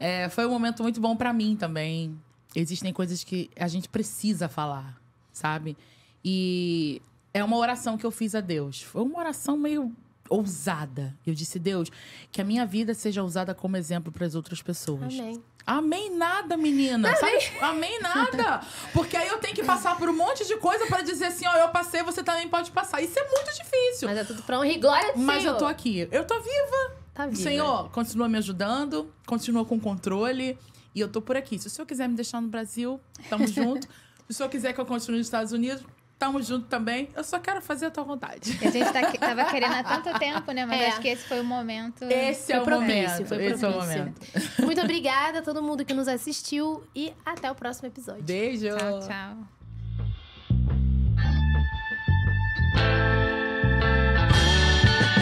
S3: É, foi um momento muito bom para mim também. Existem coisas que a gente precisa falar, sabe? E é uma oração que eu fiz a Deus. Foi uma oração meio ousada. Eu disse, Deus, que a minha vida seja usada como exemplo para as outras pessoas. Amém. Amei nada, menina. Amei. Sabe? Amei nada. Porque aí eu tenho que passar por um monte de coisa para dizer assim, ó, eu passei, você também pode passar. Isso é
S1: muito difícil. Mas é tudo pra honra e glória do Mas Senhor. eu tô aqui. Eu tô viva.
S3: Tá viva. Senhor, continua me ajudando, continua com controle. E eu tô por aqui. Se o senhor quiser me deixar no Brasil, tamo junto. Se o senhor quiser que eu continue nos Estados Unidos, Tamo junto também. Eu só quero fazer a tua vontade. A gente tá, tava querendo há tanto
S2: tempo, né? Mas é. acho que esse foi o momento. Esse é o momento.
S3: Foi Esse é o momento.
S1: Muito obrigada a todo mundo que nos assistiu e até o próximo episódio. Beijo. Tchau, tchau.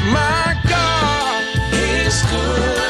S2: My God is good.